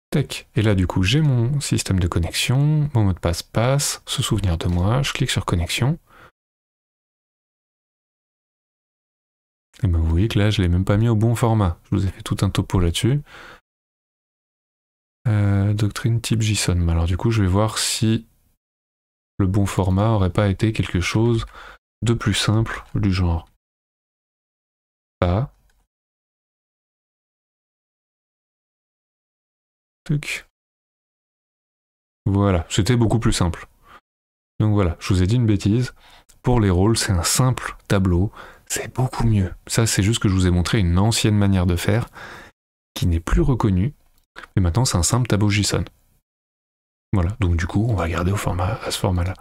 Speaker 1: Tac. Et là, du coup, j'ai mon système de connexion, mon mot de passe passe, se souvenir de moi, je clique sur connexion.
Speaker 2: Et eh ben, vous voyez que là, je ne l'ai même pas mis au bon format. Je vous ai fait tout un topo là-dessus. Euh, doctrine type JSON. Alors du coup, je vais voir si le bon format aurait pas été quelque chose de plus simple du genre. Ça, ah. Voilà, c'était beaucoup plus simple. Donc voilà, je vous ai dit une bêtise. Pour les rôles,
Speaker 1: c'est un simple tableau, c'est beaucoup mieux. Ça, c'est juste que je vous ai montré une ancienne manière de faire qui n'est plus reconnue, mais maintenant c'est un simple tableau JSON. Voilà, donc du coup, on va garder au format, à ce format-là.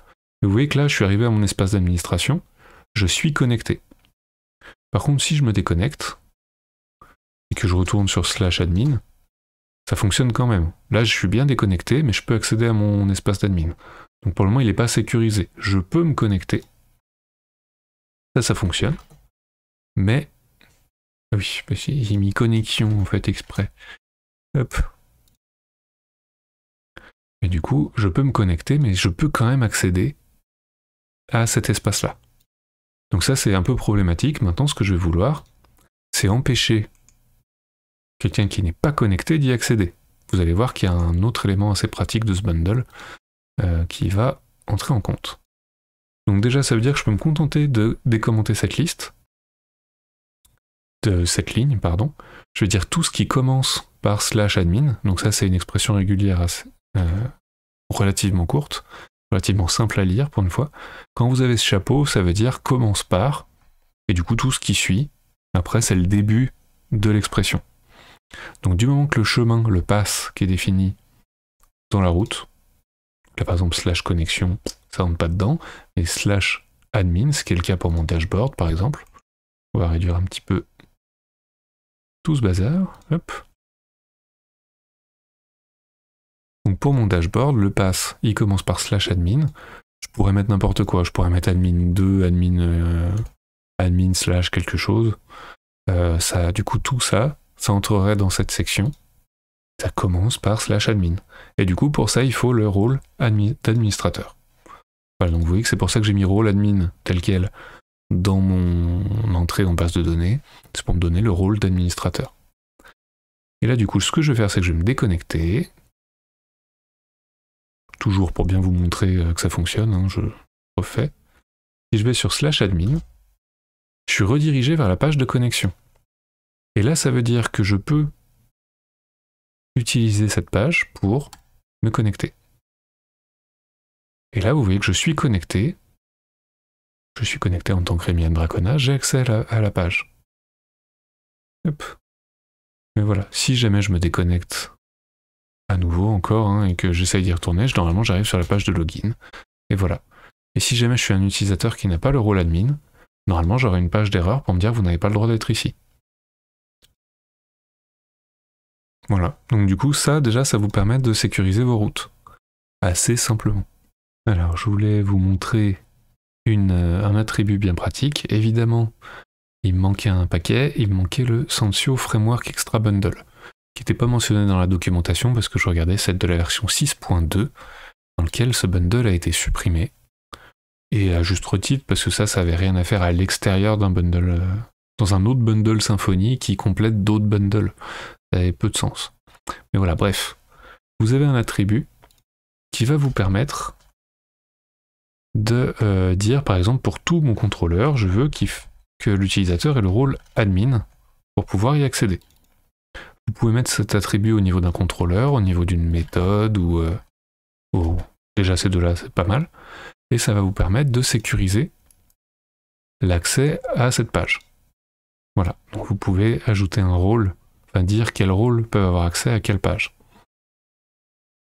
Speaker 1: Vous voyez que là, je suis arrivé à mon espace d'administration, je suis connecté. Par contre, si je me déconnecte, et que je retourne sur slash admin, ça fonctionne quand même. Là, je suis bien déconnecté, mais je peux accéder à mon espace d'admin. Donc pour le moment, il n'est pas sécurisé. Je peux me connecter.
Speaker 2: Ça, ça fonctionne. Mais... Ah oui, bah j'ai mis connexion, en fait, exprès. Hop. Et du coup, je peux me connecter, mais je peux quand même accéder à cet espace-là.
Speaker 1: Donc ça, c'est un peu problématique. Maintenant, ce que je vais vouloir, c'est empêcher quelqu'un qui n'est pas connecté d'y accéder. Vous allez voir qu'il y a un autre élément assez pratique de ce bundle euh, qui va entrer en compte. Donc déjà, ça veut dire que je peux me contenter de décommenter cette liste, de cette ligne, pardon. Je vais dire tout ce qui commence par slash admin, donc ça c'est une expression régulière euh, relativement courte, relativement simple à lire pour une fois. Quand vous avez ce chapeau, ça veut dire commence par, et du coup tout ce qui suit, après c'est le début de l'expression. Donc du moment que le chemin, le pass qui est défini dans la route, là par exemple slash connexion, ça rentre pas dedans, mais slash admin, ce qui est
Speaker 2: le cas pour mon dashboard par exemple, on va réduire un petit peu tout ce bazar, hop. Donc pour mon dashboard,
Speaker 1: le pass, il commence par slash admin, je pourrais mettre n'importe quoi, je pourrais mettre admin 2, admin, euh, admin slash quelque chose, euh, ça, du coup tout ça, ça entrerait dans cette section. Ça commence par slash admin. Et du coup, pour ça, il faut le rôle d'administrateur. Voilà, donc vous voyez que c'est pour ça que j'ai mis rôle admin tel quel dans mon entrée en base de données. C'est pour me donner le rôle d'administrateur.
Speaker 2: Et là, du coup, ce que je vais faire, c'est que je vais me déconnecter. Toujours pour bien vous montrer euh, que ça fonctionne, hein, je refais. Si je vais sur slash
Speaker 1: admin, je suis redirigé vers la page de connexion. Et là, ça veut dire
Speaker 2: que je peux utiliser cette page pour me connecter. Et là, vous voyez que je suis connecté. Je suis connecté en tant que Rémi Dracona, j'ai accès à la, page. Mais
Speaker 1: voilà, si jamais je me déconnecte à nouveau encore hein, et que j'essaye d'y retourner, normalement j'arrive sur la page de login. Et voilà. Et si jamais je suis un utilisateur qui n'a pas le rôle admin, normalement j'aurai une page d'erreur pour me dire que vous n'avez pas le droit d'être ici. Voilà. Donc du coup, ça déjà, ça vous permet de sécuriser vos routes. Assez simplement. Alors, je voulais vous montrer euh, un attribut bien pratique. Évidemment, il manquait un paquet, il manquait le Sensio Framework Extra Bundle, qui n'était pas mentionné dans la documentation parce que je regardais celle de la version 6.2, dans lequel ce bundle a été supprimé. Et à juste titre, parce que ça, ça n'avait rien à faire à l'extérieur d'un bundle, euh, dans un autre bundle Symfony qui complète d'autres bundles peu de sens. Mais voilà, bref. Vous avez un attribut qui va vous permettre de euh, dire, par exemple, pour tout mon contrôleur, je veux qu'il que l'utilisateur ait le rôle admin pour pouvoir y accéder. Vous pouvez mettre cet attribut au niveau d'un contrôleur, au niveau d'une méthode euh, ou... déjà c'est de là c'est pas mal. Et ça va vous permettre de sécuriser l'accès à cette page. Voilà, donc vous pouvez ajouter un rôle à dire quel rôle peut avoir accès à quelle page.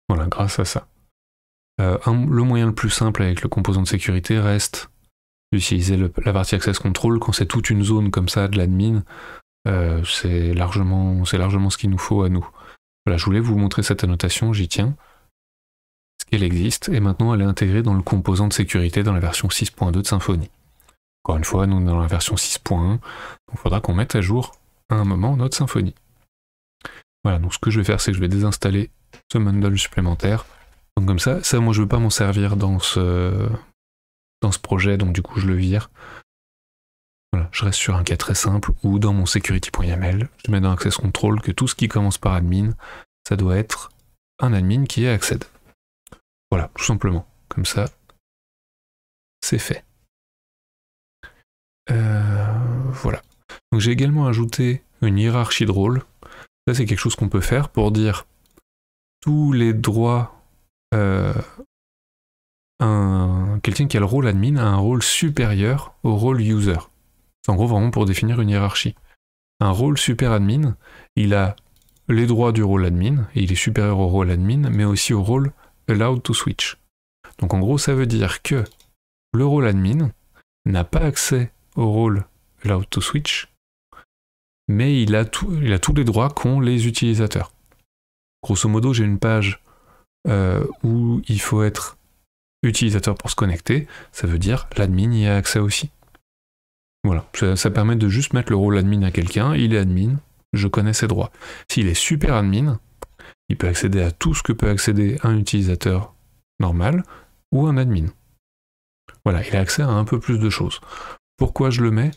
Speaker 1: Voilà, grâce à ça. Euh, le moyen le plus simple avec le composant de sécurité reste d'utiliser la partie access control quand c'est toute une zone comme ça de l'admin. Euh, c'est largement, largement ce qu'il nous faut à nous. Voilà, je voulais vous montrer cette annotation, j'y tiens. qu'elle existe et maintenant elle est intégrée dans le composant de sécurité dans la version 6.2 de Symfony. Encore une fois, nous sommes dans la version 6.1, donc il faudra qu'on mette à jour à un moment notre Symfony. Voilà, donc ce que je vais faire, c'est que je vais désinstaller ce bundle supplémentaire. Donc comme ça, ça moi je veux pas m'en servir dans ce, dans ce projet, donc du coup je le vire. Voilà, je reste sur un cas très simple ou dans mon security.yml, je mets dans access
Speaker 2: control que tout ce qui commence par admin, ça doit être un admin qui y accède. Voilà, tout simplement. Comme ça, c'est fait. Euh, voilà. Donc j'ai également ajouté une hiérarchie de rôle
Speaker 1: ça, c'est quelque chose qu'on peut faire pour dire tous les droits. Euh, quelqu'un qui a le rôle admin a un rôle supérieur au rôle user. C'est en gros vraiment pour définir une hiérarchie. Un rôle super admin, il a les droits du rôle admin, et il est supérieur au rôle admin, mais aussi au rôle allowed to switch. Donc en gros, ça veut dire que le rôle admin n'a pas accès au rôle allowed to switch, mais il a, tous les droits qu'ont les utilisateurs. Grosso modo, j'ai une page euh, où il faut être utilisateur pour se connecter, ça veut dire l'admin y a accès aussi. Voilà, ça permet de juste mettre le rôle admin à quelqu'un, il est admin, je connais ses droits. S'il est super admin, il peut accéder à tout ce que peut accéder un utilisateur normal ou un admin. Voilà, il a accès à un peu plus de choses. Pourquoi je le mets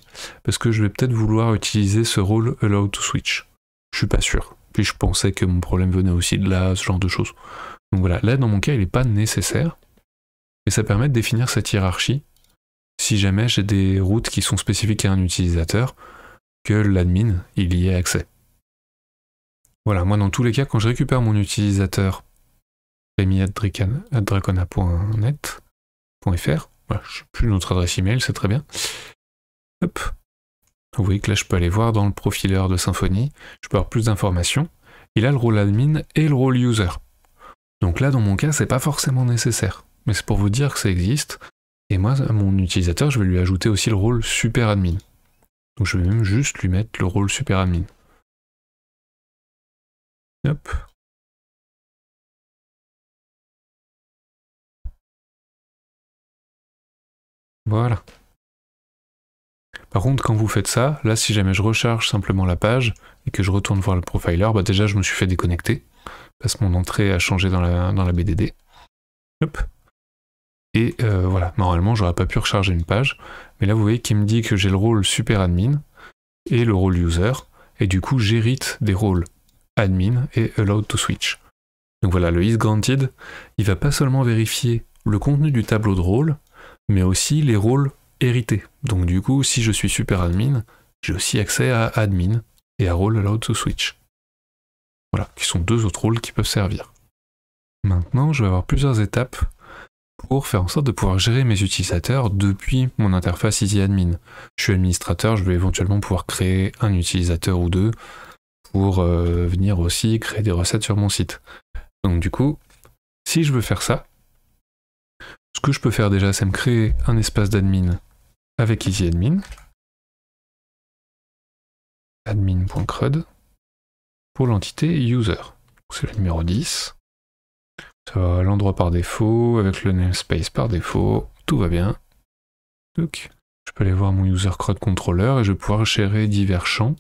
Speaker 1: Parce que je vais peut-être vouloir utiliser ce rôle Allow to Switch. Je suis pas sûr. Puis je pensais que mon problème venait aussi de là, ce genre de choses. Donc voilà, là dans mon cas, il n'est pas nécessaire. mais ça permet de définir cette hiérarchie. Si jamais j'ai des routes qui sont spécifiques à un utilisateur, que l'admin, il y ait accès. Voilà, moi dans tous les cas, quand je récupère mon utilisateur camille.dracona.net.fr, voilà, je sais plus notre adresse email, c'est très bien. Vous voyez que là, je peux aller voir dans le profileur de Symfony, je peux avoir plus d'informations. Il a le rôle admin et le rôle user. Donc là, dans mon cas, c'est pas forcément nécessaire. Mais c'est pour vous dire que ça existe. Et moi, à mon utilisateur, je vais lui ajouter aussi
Speaker 2: le rôle super admin. Donc je vais même juste lui mettre le rôle super admin. Voilà. Par contre, quand vous faites ça, là, si jamais je recharge simplement la page et que je retourne
Speaker 1: voir le profiler, bah déjà, je me suis fait déconnecter parce que mon entrée a changé dans la, BDD. Et euh, voilà, normalement, j'aurais pas pu recharger une page. Mais là, vous voyez qu'il me dit que j'ai le rôle super admin et le rôle user. Et du coup, j'hérite des rôles admin et allowed to switch. Donc voilà, le is granted, il va pas seulement vérifier le contenu du tableau de rôle, mais aussi les rôles hérité. Donc du coup, si je suis super admin, j'ai aussi accès à admin et à role allowed to switch. Voilà, qui sont deux autres rôles qui peuvent servir. Maintenant, je vais avoir plusieurs étapes pour faire en sorte de pouvoir gérer mes utilisateurs depuis mon interface Easy Admin. Je suis administrateur, je vais éventuellement pouvoir créer un utilisateur ou deux pour euh, venir aussi créer des recettes sur mon site. Donc du coup, si je veux faire
Speaker 2: ça, ce que je peux faire déjà, c'est me créer un espace d'admin avec EasyAdmin, admin.crud, pour l'entité user. C'est le numéro 10. Ça va l'endroit
Speaker 1: par défaut, avec le namespace par défaut, tout va bien. Donc, je peux aller voir mon user crud controller et je vais pouvoir gérer divers champs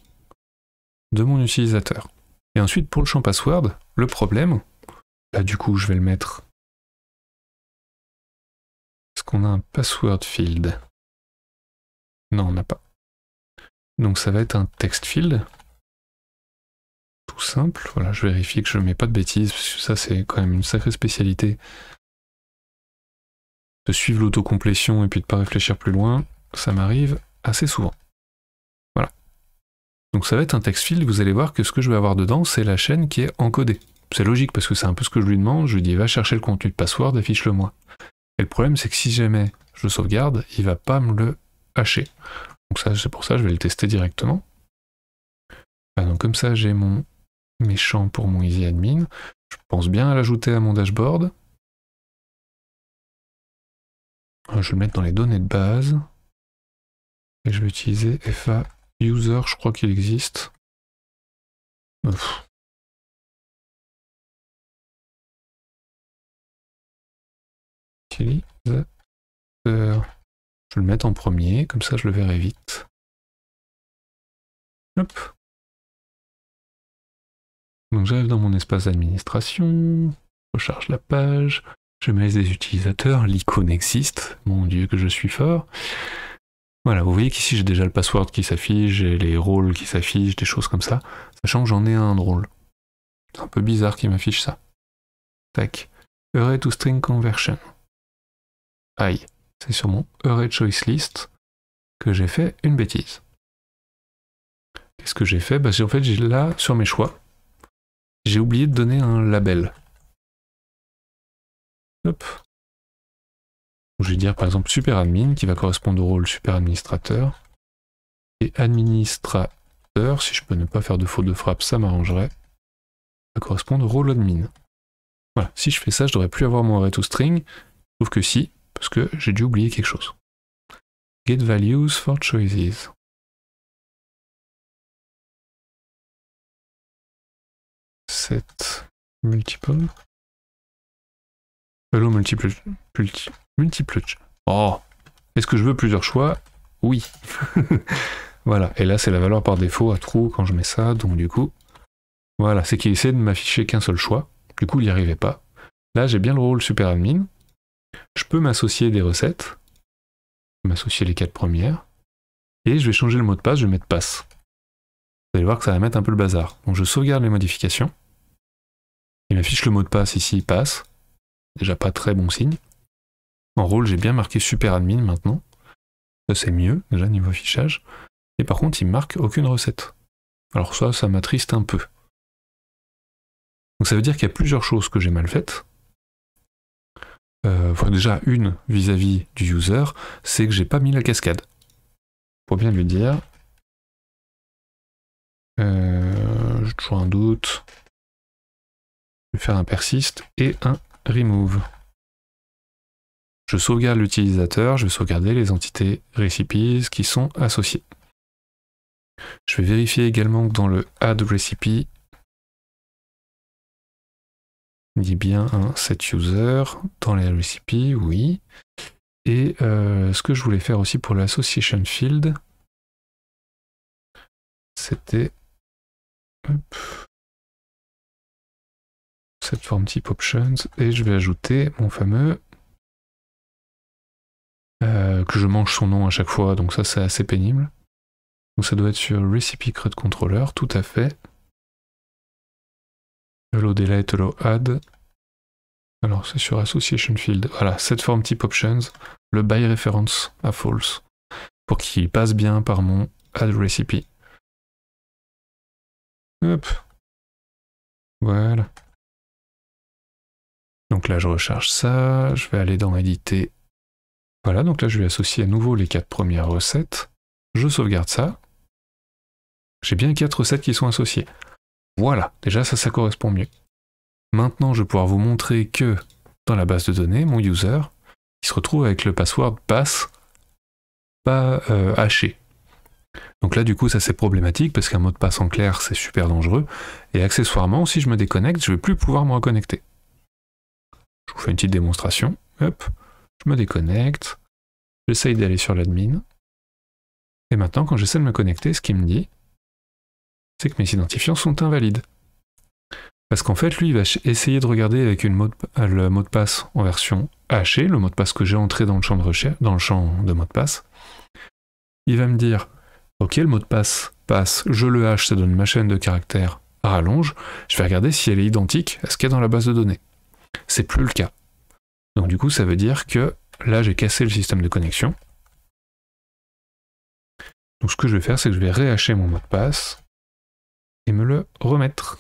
Speaker 1: de mon utilisateur.
Speaker 2: Et ensuite, pour le champ password, le problème, là bah, du coup, je vais le mettre. est qu'on a un password field non, on n'a pas. Donc ça va être un text field.
Speaker 1: Tout simple. Voilà, je vérifie que je ne mets pas de bêtises, parce ça c'est quand même une sacrée spécialité.
Speaker 2: De suivre l'autocomplétion et puis de ne pas réfléchir plus loin, ça m'arrive assez souvent. Voilà. Donc ça va être un text field, vous allez voir que ce que
Speaker 1: je vais avoir dedans, c'est la chaîne qui est encodée. C'est logique parce que c'est un peu ce que je lui demande, je lui dis va chercher le contenu de password, affiche-le moi. Et le problème c'est que si jamais je sauvegarde, il va pas me le haché. Donc ça, c'est pour ça, je vais le tester directement. Ah, donc comme ça, j'ai
Speaker 2: mon méchant pour mon Easy Admin. Je pense bien à l'ajouter à mon dashboard. Ah, je vais le mettre dans les données de base. Et je vais utiliser FA User, je crois qu'il existe. Je vais le mettre en premier, comme ça je le verrai vite. Hop. Donc j'arrive dans mon espace d'administration, recharge la page,
Speaker 1: je mets des utilisateurs, l'icône existe, mon dieu que je suis fort. Voilà, vous voyez qu'ici j'ai déjà le password qui s'affiche, j'ai les rôles qui s'affichent, des choses comme ça, sachant que j'en
Speaker 2: ai un drôle. C'est un peu bizarre qu'il m'affiche ça. Tac.
Speaker 1: Array to string
Speaker 2: conversion. Aïe c'est sur mon Array Choice List que j'ai fait une bêtise. Qu'est-ce que j'ai fait Bah en fait j'ai là sur mes choix, j'ai oublié de donner un label. Hop. Je vais dire par exemple super admin qui va correspondre au rôle super
Speaker 1: administrateur. Et administrateur, si je peux ne pas faire de faute de frappe, ça m'arrangerait. Va correspondre au rôle admin. Voilà, si je fais ça, je devrais plus avoir mon
Speaker 2: array to string, sauf que si, parce que j'ai dû oublier quelque chose. Get values for choices. Set multiple. Hello multiple. multiple. Oh Est-ce que je veux plusieurs choix
Speaker 1: Oui. voilà. Et là, c'est la valeur par défaut à true quand je mets ça. Donc, du coup, voilà. C'est qu'il essaie de m'afficher qu'un seul choix. Du coup, il n'y arrivait pas. Là, j'ai bien le rôle super admin je peux m'associer des recettes, Je m'associer les quatre premières, et je vais changer le mot de passe, je vais mettre passe. Vous allez voir que ça va mettre un peu le bazar. Donc je sauvegarde les modifications, il m'affiche le mot de passe ici, passe, déjà pas très bon signe. En rôle, j'ai bien marqué super admin maintenant, ça c'est mieux déjà niveau affichage, et par contre il marque aucune recette. Alors ça, ça m'attriste un peu. Donc ça veut dire qu'il y a plusieurs choses que j'ai mal faites, euh, déjà une vis-à-vis du user, c'est que j'ai pas mis la cascade.
Speaker 2: Pour bien lui dire. je euh, j'ai un doute. Je vais faire un persist et un remove.
Speaker 1: Je sauvegarde l'utilisateur, je vais sauvegarder les entités recipes
Speaker 2: qui sont associées. Je vais vérifier également que dans le add recipe, dit bien un set user
Speaker 1: dans les recipes, oui. Et euh, ce que je voulais faire aussi pour l'association
Speaker 2: field, c'était cette forme type options et je vais ajouter mon fameux euh, que je mange son nom à chaque fois, donc ça c'est assez pénible. Donc ça doit être sur recipe crud controller, tout à fait. Hello delete, Hello Add. Alors, c'est sur
Speaker 1: Association Field. Voilà, cette forme type options, le by reference à false, pour
Speaker 2: qu'il passe bien par mon add recipe. Hop. Voilà. Donc là, je recharge ça, je vais aller dans éditer. Voilà, donc là, je vais associer à nouveau les quatre premières
Speaker 1: recettes. Je sauvegarde ça. J'ai bien quatre recettes qui sont associées. Voilà, déjà ça, ça correspond mieux. Maintenant, je vais pouvoir vous montrer que dans la base de données, mon user, il se retrouve avec le password pass pas euh, haché. Donc là, du coup, ça c'est problématique parce qu'un mot de passe en clair, c'est super dangereux. Et accessoirement, si je me déconnecte, je ne vais plus pouvoir me reconnecter. Je vous fais une petite démonstration. Hop, je me déconnecte. J'essaye d'aller sur l'admin. Et maintenant, quand j'essaie de me connecter, ce qu'il me dit, c'est que mes identifiants sont invalides. Parce qu'en fait, lui, il va essayer de regarder avec euh, le mot de passe en version hachée, le mot de passe que j'ai entré dans le champ de recherche, dans le champ de mot de passe. Il va me dire, ok, le mot de passe passe, je le hache, ça donne ma chaîne de caractères rallonge. Je vais regarder si elle est identique à ce qu'il y a dans la base de données. C'est plus le cas. Donc du coup, ça veut dire que là, j'ai cassé le système de connexion.
Speaker 2: Donc ce que je vais faire, c'est que je vais réhacher mon mot de passe et me le remettre.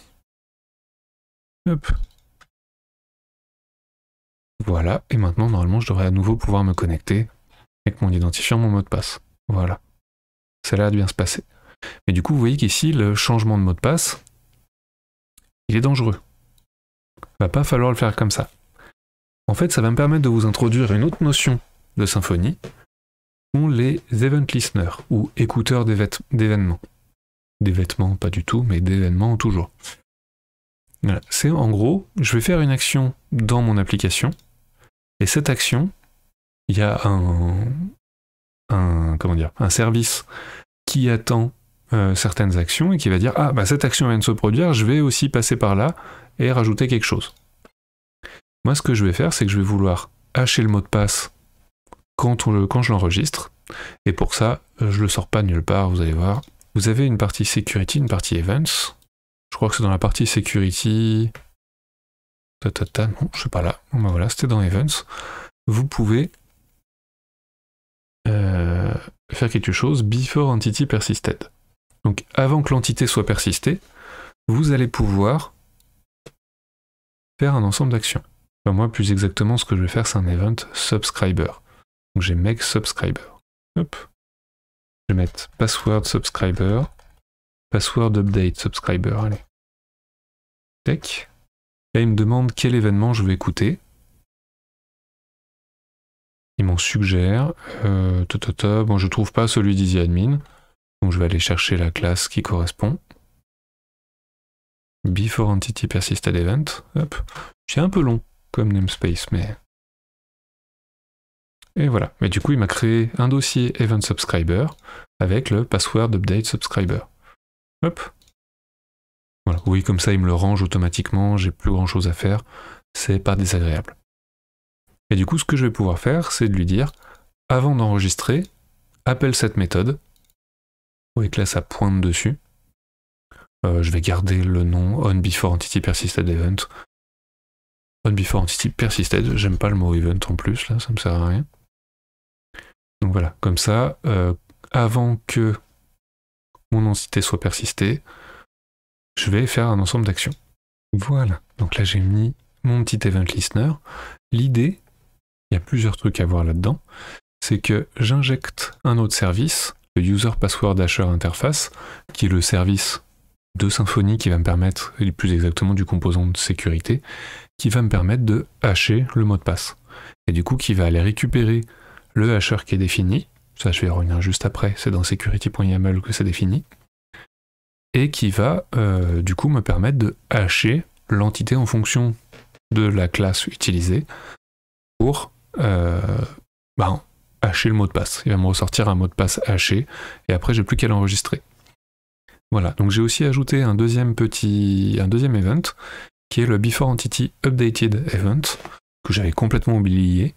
Speaker 2: Voilà, et maintenant normalement je devrais à nouveau pouvoir me connecter avec mon identifiant, mon mot de passe.
Speaker 1: Voilà. l'air de bien se passer. Mais du coup, vous voyez qu'ici, le changement de mot de passe, il est dangereux. Va pas falloir le faire comme ça. En fait, ça va me permettre de vous introduire une autre notion de symphonie, sont les event listeners, ou écouteurs d'événements. Des vêtements, pas du tout, mais des d'événements toujours. C'est en gros, je vais faire une action dans mon application, et cette action, il y a un, un, comment dire, un service qui attend euh, certaines actions et qui va dire Ah, bah, cette action vient de se produire, je vais aussi passer par là et rajouter quelque chose. Moi, ce que je vais faire, c'est que je vais vouloir hacher le mot de passe quand, on le, quand je l'enregistre. Et pour ça, je le sors pas nulle part, vous allez voir. Vous avez une partie security, une partie events. Je crois que c'est dans la partie security... Ta, non, je sais pas là. Bon, ben voilà, c'était dans events. Vous pouvez euh, faire quelque chose before entity persisted. Donc avant que l'entité soit persistée, vous allez pouvoir faire un ensemble d'actions. moi, plus exactement, ce que je vais faire, c'est un event subscriber. Donc j'ai make subscriber. Hop. Je vais mettre password subscriber, password update subscriber, allez.
Speaker 2: Tech. Là, il me demande quel événement je vais écouter. Il m'en suggère. Euh, ne Bon, je trouve pas celui d'Easy Admin. Donc je vais aller chercher la classe qui correspond.
Speaker 1: Before Entity Persisted Event. Hop. C'est un peu long comme namespace, mais
Speaker 2: et voilà. Mais du coup, il m'a créé un dossier Event Subscriber avec le password update subscriber. Hop. Voilà.
Speaker 1: Oui, comme ça, il me le range automatiquement, j'ai plus grand chose à faire. C'est pas désagréable. Et du coup, ce que je vais pouvoir faire, c'est de lui dire, avant d'enregistrer, appelle cette méthode. Oui, que là, ça pointe dessus. Euh, je vais garder le nom onBeforeEntityPersistedEvent. OnBeforeEntityPersisted, j'aime pas le mot event en plus, là, ça me sert à rien voilà, comme ça, euh, avant que mon entité soit persistée, je vais faire un ensemble d'actions. Voilà, donc là j'ai mis mon petit event listener. L'idée, il y a plusieurs trucs à voir là-dedans, c'est que j'injecte un autre service, le User Password Hasher Interface, qui est le service de Symfony qui va me permettre, et plus exactement du composant de sécurité, qui va me permettre de hacher le mot de passe. Et du coup, qui va aller récupérer le hasher qui est défini, ça je vais y revenir juste après, c'est dans security.yml que c'est défini, et qui va euh, du coup me permettre de hacher l'entité en fonction de la classe utilisée pour euh, ben, hacher le mot de passe. Il va me ressortir un mot de passe haché, et après j'ai plus qu'à l'enregistrer. Voilà, donc j'ai aussi ajouté un deuxième petit, un deuxième event, qui est le before entity updated event, que j'avais complètement oublié.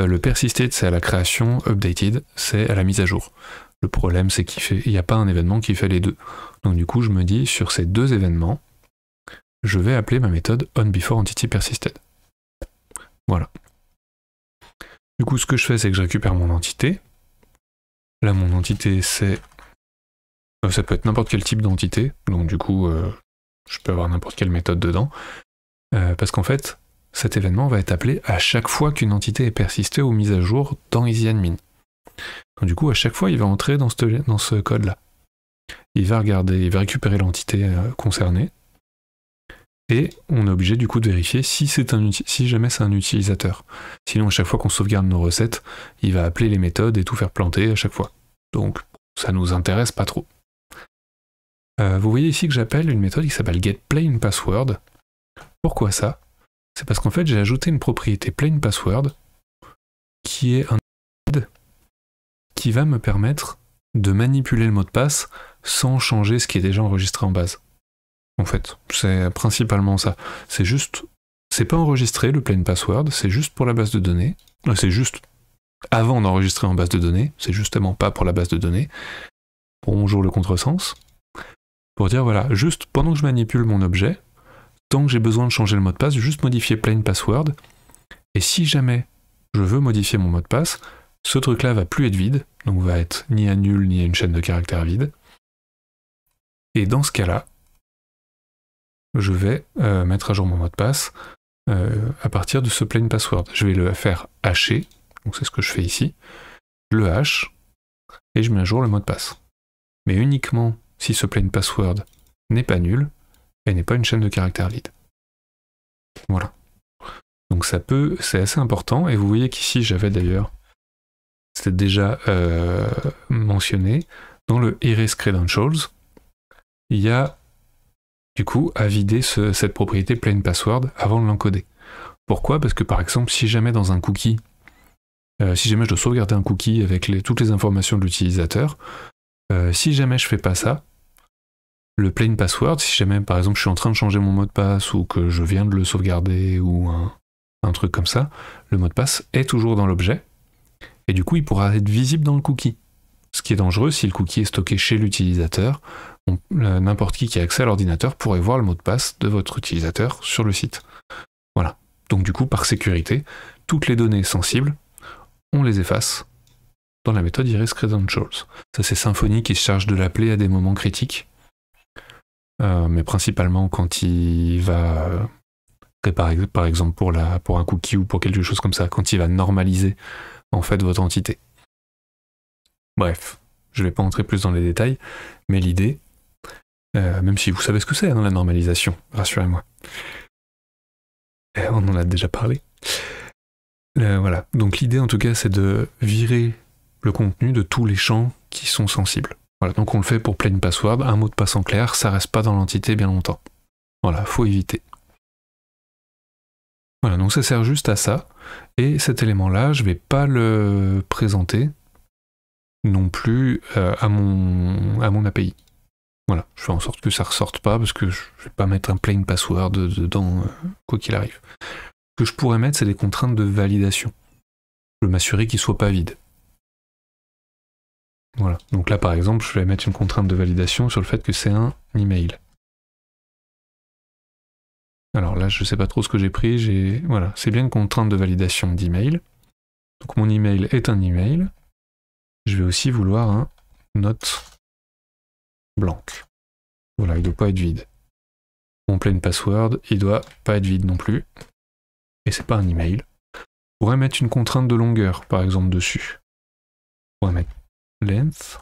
Speaker 1: Euh, le persisted, c'est à la création, updated, c'est à la mise à jour. Le problème, c'est qu'il n'y a pas un événement qui fait les deux. Donc du coup, je me dis, sur ces deux événements, je vais appeler ma méthode onBeforeEntityPersisted. Voilà. Du coup, ce que je fais, c'est que je récupère mon entité. Là, mon entité, c'est... Euh, ça peut être n'importe quel type d'entité, donc du coup, euh, je peux avoir n'importe quelle méthode dedans. parce qu'en fait, cet événement va être appelé à chaque fois qu'une entité est persistée ou mise à jour dans EasyAdmin. du coup, à chaque fois, il va entrer dans ce, code-là. Il va regarder, il va récupérer l'entité euh, concernée. Et on est obligé du coup de vérifier si, si jamais c'est un utilisateur. Sinon, à chaque fois qu'on sauvegarde nos recettes, il va appeler les méthodes et tout faire planter à chaque fois. Donc, ça ne nous intéresse pas trop. Euh, vous voyez ici que j'appelle une méthode qui s'appelle getPlainPassword. Pourquoi ça c'est parce qu'en fait j'ai ajouté une propriété plain password qui est un qui va me permettre de manipuler le mot de passe sans changer ce qui est déjà enregistré en base. En fait, c'est principalement ça. C'est juste, c'est pas enregistré le plain password, c'est juste pour la base de données. Euh, c'est juste avant d'enregistrer en base de données, c'est justement pas pour la base de données. Bonjour le contresens. Pour dire voilà, juste pendant que je manipule mon objet, tant que j'ai besoin de changer le mot de passe, juste modifier plain password. Et si jamais je veux modifier mon mot de passe, ce truc-là va plus être vide, donc va être ni à nul ni à une chaîne de caractères vide. Et dans ce cas-là, je vais euh, mettre à jour mon mot de passe euh, à partir de ce plain password. Je vais le faire hacher, donc c'est ce que je fais ici. Je le hache et je mets à jour le mot de passe. Mais uniquement si ce plain password n'est pas nul elle n'est pas une chaîne de caractères lead. Voilà. Donc ça peut, c'est assez important, et vous voyez qu'ici j'avais d'ailleurs, c'était déjà euh, mentionné, dans le Iris Credentials, il y a du coup à vider cette propriété plain password avant de l'encoder. Pourquoi Parce que par exemple, si jamais dans un cookie, euh, si jamais je dois sauvegarder un cookie avec toutes les informations de l'utilisateur, euh, si jamais je fais pas ça, le plain password, si jamais par exemple je suis en train de changer mon mot de passe ou que je viens de le sauvegarder ou un, truc comme ça, le mot de passe est toujours dans l'objet et du coup il pourra être visible dans le cookie. Ce qui est dangereux si le cookie est stocké chez l'utilisateur, n'importe qui qui a accès à l'ordinateur pourrait voir le mot de passe de votre utilisateur sur le site. Voilà. Donc du coup, par sécurité, toutes les données sensibles, on les efface dans la méthode iris credentials. Ça c'est Symfony qui se charge de l'appeler à des moments critiques euh, mais principalement quand il va réparer, euh, par exemple pour, pour un cookie ou pour quelque chose comme ça, quand il va normaliser en fait votre entité. Bref, je ne vais pas entrer plus dans les détails, mais l'idée, euh, même si vous savez ce que c'est, hein, la normalisation, rassurez-moi. On en a déjà parlé. voilà. Donc l'idée en tout cas, c'est de virer le contenu de tous les champs qui sont sensibles. Voilà, donc on le fait pour plain password, un mot de passe en clair, ça reste pas dans l'entité bien longtemps. Voilà, faut éviter. Voilà, donc ça sert juste à ça. Et cet élément-là, je vais pas le présenter non plus euh, à, mon, API. Voilà, je fais en sorte que ça ressorte pas parce que je vais pas mettre un plain password dedans, euh, quoi qu'il arrive. Ce que je pourrais mettre, c'est des contraintes de
Speaker 2: validation. Je vais m'assurer qu'il soit pas vide. Voilà. Donc là, par exemple, je vais mettre une contrainte de validation sur le fait que c'est un email.
Speaker 1: Alors là, je ne sais pas trop ce que j'ai pris. voilà, c'est bien une contrainte de validation
Speaker 2: d'email. Donc mon email est un email. Je vais aussi vouloir un note blanc. Voilà, il ne doit pas être vide. Mon plain password, il doit pas être vide non plus. Et c'est pas un email.
Speaker 1: On pourrait mettre une contrainte de longueur, par exemple, dessus. On pourrait mettre length.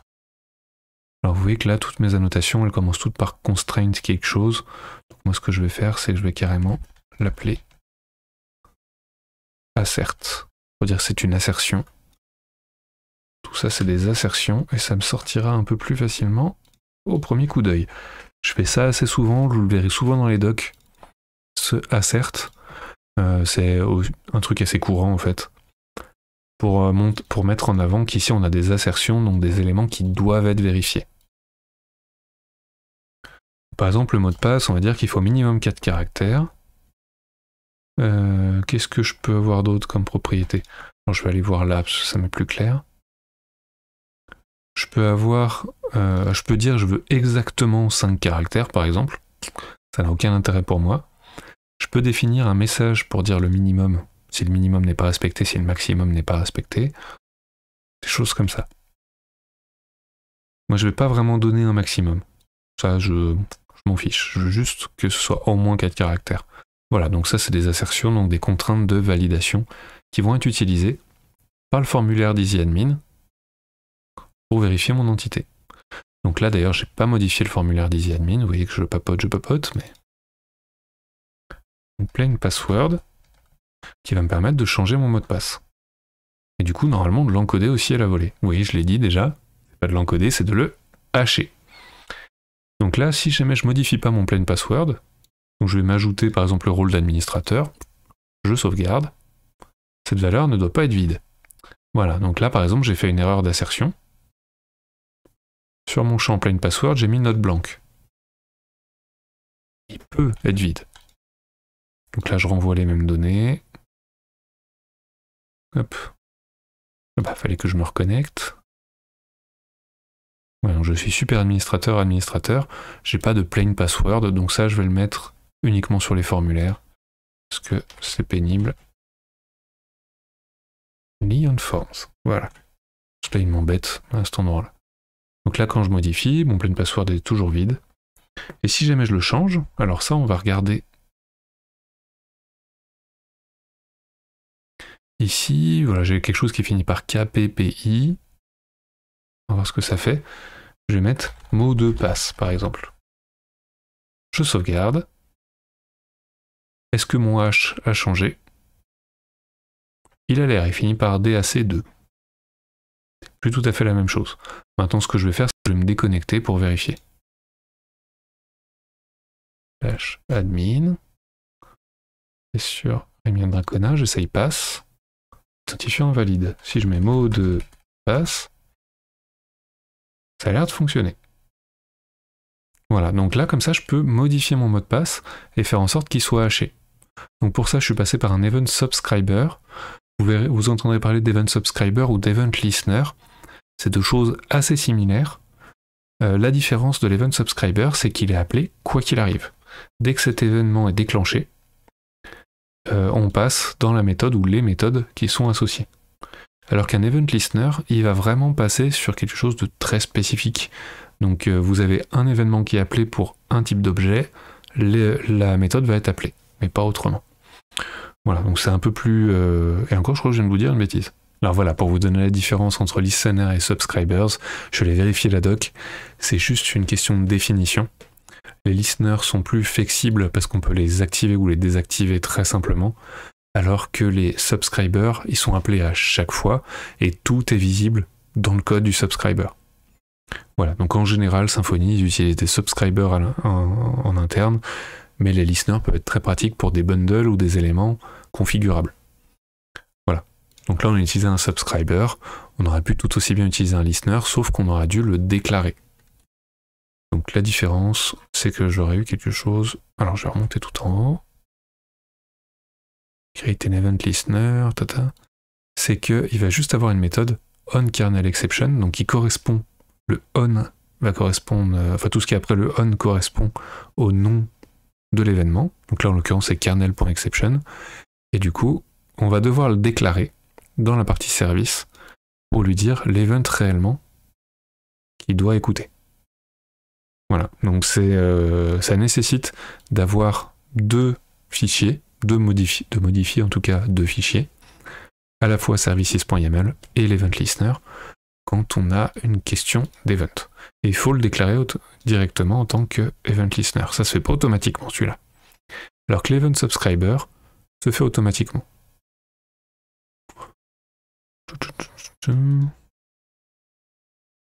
Speaker 1: Alors vous voyez que là, toutes mes annotations, elles commencent toutes par constraint quelque chose.
Speaker 2: moi, ce que je vais faire, c'est que je vais carrément l'appeler assert. Pour dire c'est une assertion. Tout ça, c'est des assertions et ça me
Speaker 1: sortira un peu plus facilement au premier coup d'œil. Je fais ça assez souvent, vous le verrez souvent dans les docs. Ce assert, euh, c'est un truc assez courant en fait pour, euh, pour mettre en avant qu'ici on a des assertions, donc des éléments qui doivent être vérifiés. Par exemple, le mot de passe, on va dire qu'il faut minimum 4 caractères. Euh, qu'est-ce que je peux avoir d'autre comme propriété Je vais aller voir l'app, ça m'est plus clair. Je peux avoir, euh, je peux dire je veux exactement 5 caractères, par exemple. Ça n'a aucun intérêt pour moi. Je peux définir un message pour dire le minimum si le minimum n'est pas respecté, si le maximum n'est pas respecté. Des choses comme ça. Moi, je ne vais pas vraiment donner un maximum. Ça, je, m'en fiche. Je veux juste que ce soit au moins 4 caractères. Voilà, donc ça, c'est des assertions, donc des contraintes de validation qui vont être utilisées par le formulaire d'EasyAdmin pour vérifier mon entité. Donc là, d'ailleurs, j'ai pas modifié le formulaire d'EasyAdmin. Vous voyez que je papote, je papote, mais... Donc, plain password qui va me permettre de changer mon mot de passe. Et du coup, normalement, de l'encoder aussi à la volée. Oui, je l'ai dit déjà, c'est pas de l'encoder, c'est de le hacher. Donc là, si jamais je modifie pas mon plain password, donc je vais m'ajouter par exemple le rôle d'administrateur, je sauvegarde, cette valeur ne doit pas être vide. Voilà, donc là par exemple j'ai fait une erreur d'assertion.
Speaker 2: Sur mon champ plain password, j'ai mis note blanche. Il peut être vide. Donc là je renvoie les mêmes données, Hop. Ah bah, fallait que je me reconnecte. je suis super administrateur, administrateur. J'ai pas de plain password, donc ça, je vais le mettre uniquement sur les formulaires. Parce que c'est pénible. Leon Forms. Voilà. Là, il m'embête à cet endroit-là. Donc là, quand je modifie, mon plein password est toujours vide. Et si jamais je le change, alors ça, on va regarder ici. Voilà, j'ai quelque chose qui finit par KPPI. On va voir ce que ça fait. Je vais mettre mot de passe, par exemple. Je sauvegarde. Est-ce que mon H a changé Il a l'air, il finit par DAC2. fais tout à fait la même chose. Maintenant, ce que je vais faire, c'est que je vais me déconnecter pour vérifier. H admin. Et sur Rémien Dracona, j'essaye passe. Identifiant valide. Si je mets mot de passe, ça a l'air de fonctionner. Voilà, donc là, comme ça, je peux modifier mon mot de
Speaker 1: passe et faire en sorte qu'il soit haché. Donc pour ça, je suis passé par un event subscriber. Vous, verrez, vous entendrez parler d'event subscriber ou d'event listener. C'est deux choses assez similaires. Euh, la différence de l'event subscriber, c'est qu'il est appelé quoi qu'il arrive. Dès que cet événement est déclenché, euh, on passe dans la méthode ou les méthodes qui sont associées. Alors qu'un event listener, il va vraiment passer sur quelque chose de très spécifique. Donc euh, vous avez un événement qui est appelé pour un type d'objet, la méthode va être appelée, mais pas autrement. Voilà, donc c'est un peu plus... Euh, et encore, je crois que je viens de vous dire une bêtise. Alors voilà, pour vous donner la différence entre listener et subscribers, je l'ai vérifié la doc, c'est juste une question de définition. Les listeners sont plus flexibles parce qu'on peut les activer ou les désactiver très simplement, alors que les subscribers, ils sont appelés à chaque fois et tout est visible dans le code du subscriber. Voilà, donc en général, Symfony utilise des subscribers en interne, mais les listeners peuvent être très pratiques pour des bundles ou des éléments configurables. Voilà, donc là on a utilisé un subscriber, on aurait pu tout aussi bien utiliser un listener, sauf qu'on aurait dû le déclarer. Donc la différence, c'est que j'aurais eu quelque chose... Alors je vais remonter tout en haut. Create an event listener, tata. C'est qu'il va juste avoir une méthode onKernelException, donc qui correspond, le on va correspondre, euh, enfin tout ce qui est après le on correspond au nom de l'événement. Donc là en l'occurrence c'est kernel.exception. Et du coup, on va devoir le déclarer dans la partie service pour lui dire l'event réellement qui doit écouter donc euh, ça nécessite d'avoir deux fichiers, deux modifi de modifier en tout cas deux fichiers, à la fois services.yaml et l'event listener, quand on a une question d'event. Et il faut le déclarer directement en tant que event listener. Ça se fait pas automatiquement celui-là.
Speaker 2: Alors que l'event subscriber se fait automatiquement.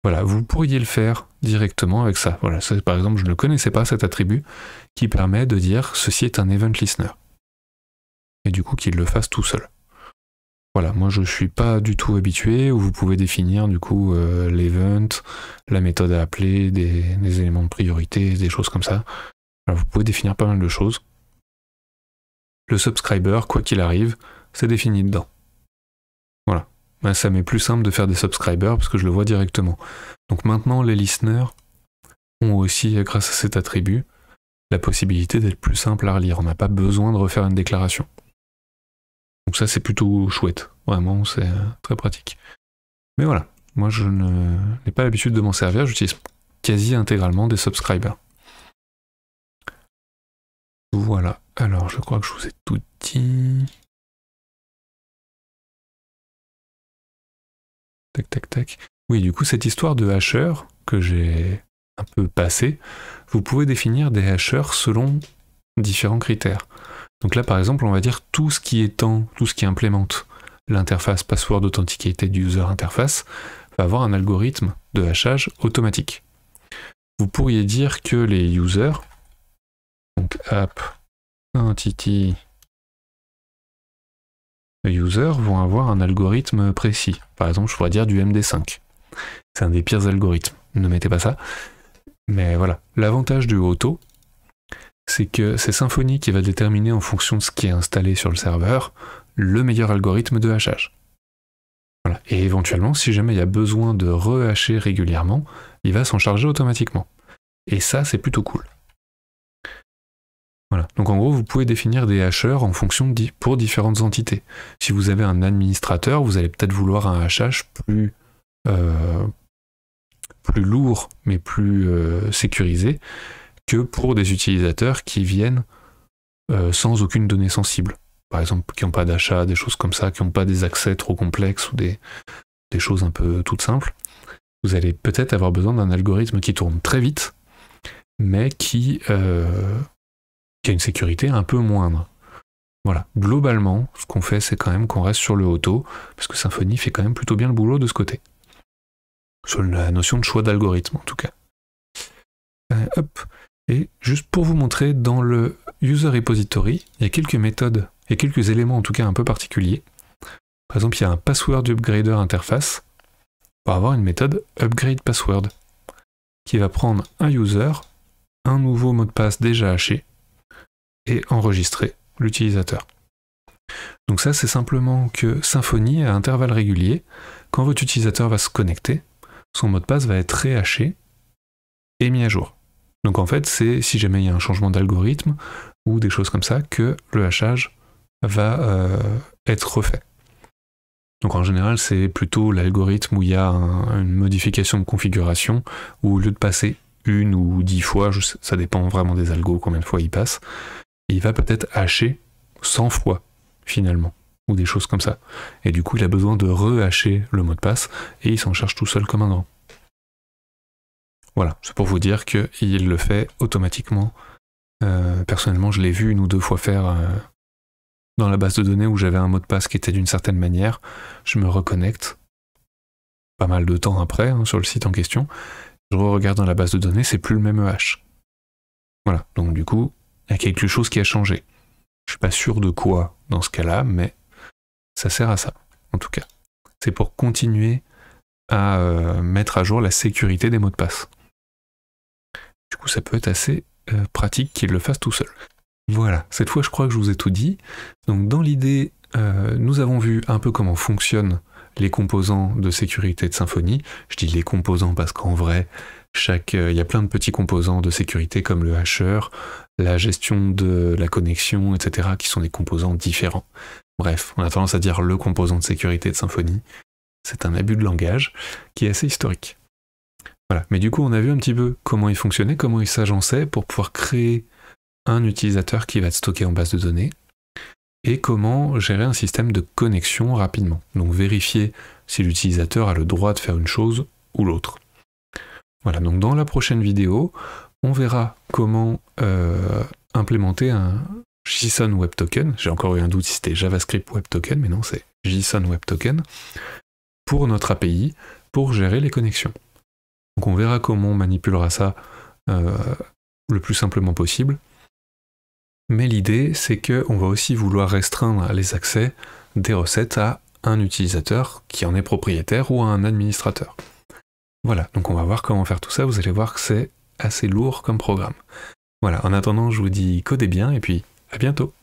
Speaker 2: Voilà, vous
Speaker 1: pourriez le faire directement avec ça. Voilà, par exemple, je ne connaissais pas cet attribut qui permet de dire ceci est un event listener. Et du coup, qu'il le fasse tout seul. Voilà, moi je ne suis pas du tout habitué, où vous pouvez définir du coup euh, l'event, la méthode à appeler, des, éléments de priorité, des choses comme ça. vous pouvez définir pas mal de choses. Le subscriber, quoi qu'il arrive, c'est défini dedans. Voilà. Bah, ça m'est plus simple de faire des subscribers parce que je le vois directement. Donc maintenant, les listeners ont aussi, grâce à cet attribut, la possibilité d'être plus simple à relire. On n'a pas besoin de refaire une déclaration. Donc ça, c'est plutôt chouette. Vraiment, c'est euh, très pratique. Mais voilà, moi, je n'ai pas l'habitude de m'en
Speaker 2: servir. J'utilise quasi intégralement des subscribers. Voilà. Alors, je crois que je vous ai tout dit. Oui, du coup, cette histoire de hacheur
Speaker 1: que j'ai un peu passé, vous pouvez définir des hacheurs selon différents critères. Donc là, par exemple, on va dire tout ce qui étend, tout ce qui implémente l'interface password d'authentification du user interface va avoir un algorithme de hachage
Speaker 2: automatique. Vous pourriez dire que les users, donc app entity users vont
Speaker 1: avoir un algorithme précis. Par exemple, je pourrais dire du MD5. C'est un des pires algorithmes. Ne mettez pas ça. Mais voilà. L'avantage du auto, c'est que c'est Symfony qui va déterminer en fonction de ce qui est installé sur le serveur le meilleur algorithme de hachage. Et éventuellement, si jamais il y a besoin de rehacher régulièrement, il va s'en charger automatiquement. Et ça, c'est plutôt cool. Voilà. Donc en gros, vous pouvez définir des hacheurs en fonction pour différentes entités. Si vous avez un administrateur, vous allez peut-être vouloir un hachage plus, euh, plus lourd mais plus euh, sécurisé que pour des utilisateurs qui viennent euh, sans aucune donnée sensible. Par exemple, qui n'ont pas d'achat, des choses comme ça, qui n'ont pas des accès trop complexes ou des, des choses un peu toutes simples. Vous allez peut-être avoir besoin d'un algorithme qui tourne très vite, mais qui une sécurité un peu moindre. Voilà, globalement, ce qu'on fait, c'est quand même qu'on reste sur le auto, parce que Symfony fait quand même plutôt bien le boulot de ce côté. Sur la notion de choix d'algorithme, en tout cas. Euh, et juste pour vous montrer, dans le user repository, il y a quelques méthodes et quelques éléments, en tout cas un peu particuliers. Par exemple, il y a un password upgrader interface pour avoir une méthode upgrade password qui va prendre un user, un nouveau mot de passe déjà haché, et enregistrer l'utilisateur. Donc ça, c'est simplement que Symfony, à intervalles réguliers, quand votre utilisateur va se connecter, son mot de passe va être réhaché et mis à jour. Donc en fait, c'est si jamais il y a un changement d'algorithme ou des choses comme ça, que le hachage va euh, être refait. Donc en général, c'est plutôt l'algorithme où il y a une modification de configuration, où au lieu de passer une ou dix fois, ça dépend vraiment des algos, combien de fois il passe, il va peut-être hacher 100 fois finalement, ou des choses comme ça. Et du coup, il a besoin de rehacher le mot de passe et il s'en charge tout seul comme un grand. Voilà, c'est pour vous dire qu'il le fait automatiquement. Euh, personnellement, je l'ai vu une ou deux fois faire euh, dans la base de données où j'avais un mot de passe qui était d'une certaine manière. Je me reconnecte pas mal de temps après hein, sur le site en question. Je re regarde dans la base de données, c'est plus le même EH. Voilà, donc du coup, il y a quelque chose qui a changé. Je ne suis pas sûr de quoi dans ce cas-là, mais ça sert à ça, en tout cas. C'est pour continuer à euh, mettre à jour la sécurité des mots de passe. Du coup, ça peut être assez euh, pratique qu'il le fasse tout seul. Voilà, cette fois je crois que je vous ai tout dit. Donc dans l'idée, euh, nous avons vu un peu comment fonctionnent les composants de sécurité de Symfony. Je dis les composants parce qu'en vrai, chaque, il y a plein de petits composants de sécurité comme le hasher, la gestion de la connexion, etc., qui sont des composants différents. Bref, on a tendance à dire le composant de sécurité de Symfony. C'est un abus de langage qui est assez historique. Voilà. Mais du coup, on a vu un petit peu comment il fonctionnait, comment il s'agençait pour pouvoir créer un utilisateur qui va être stocké en base de données et comment gérer un système de connexion rapidement. Donc vérifier si l'utilisateur a le droit de faire une chose ou l'autre. Voilà, donc dans la prochaine vidéo, on verra comment euh, implémenter un JSON Web Token. J'ai encore eu un doute si c'était JavaScript Web Token, mais non, c'est JSON Web Token pour notre API pour gérer les connexions. Donc on verra comment on manipulera ça euh, le plus simplement possible. Mais l'idée, c'est qu'on va aussi vouloir restreindre les accès des recettes à un utilisateur qui en est propriétaire ou à un administrateur. Voilà, donc on va voir comment
Speaker 2: faire tout ça, vous allez voir que c'est assez lourd comme programme. Voilà, en attendant, je vous dis codez bien et puis à bientôt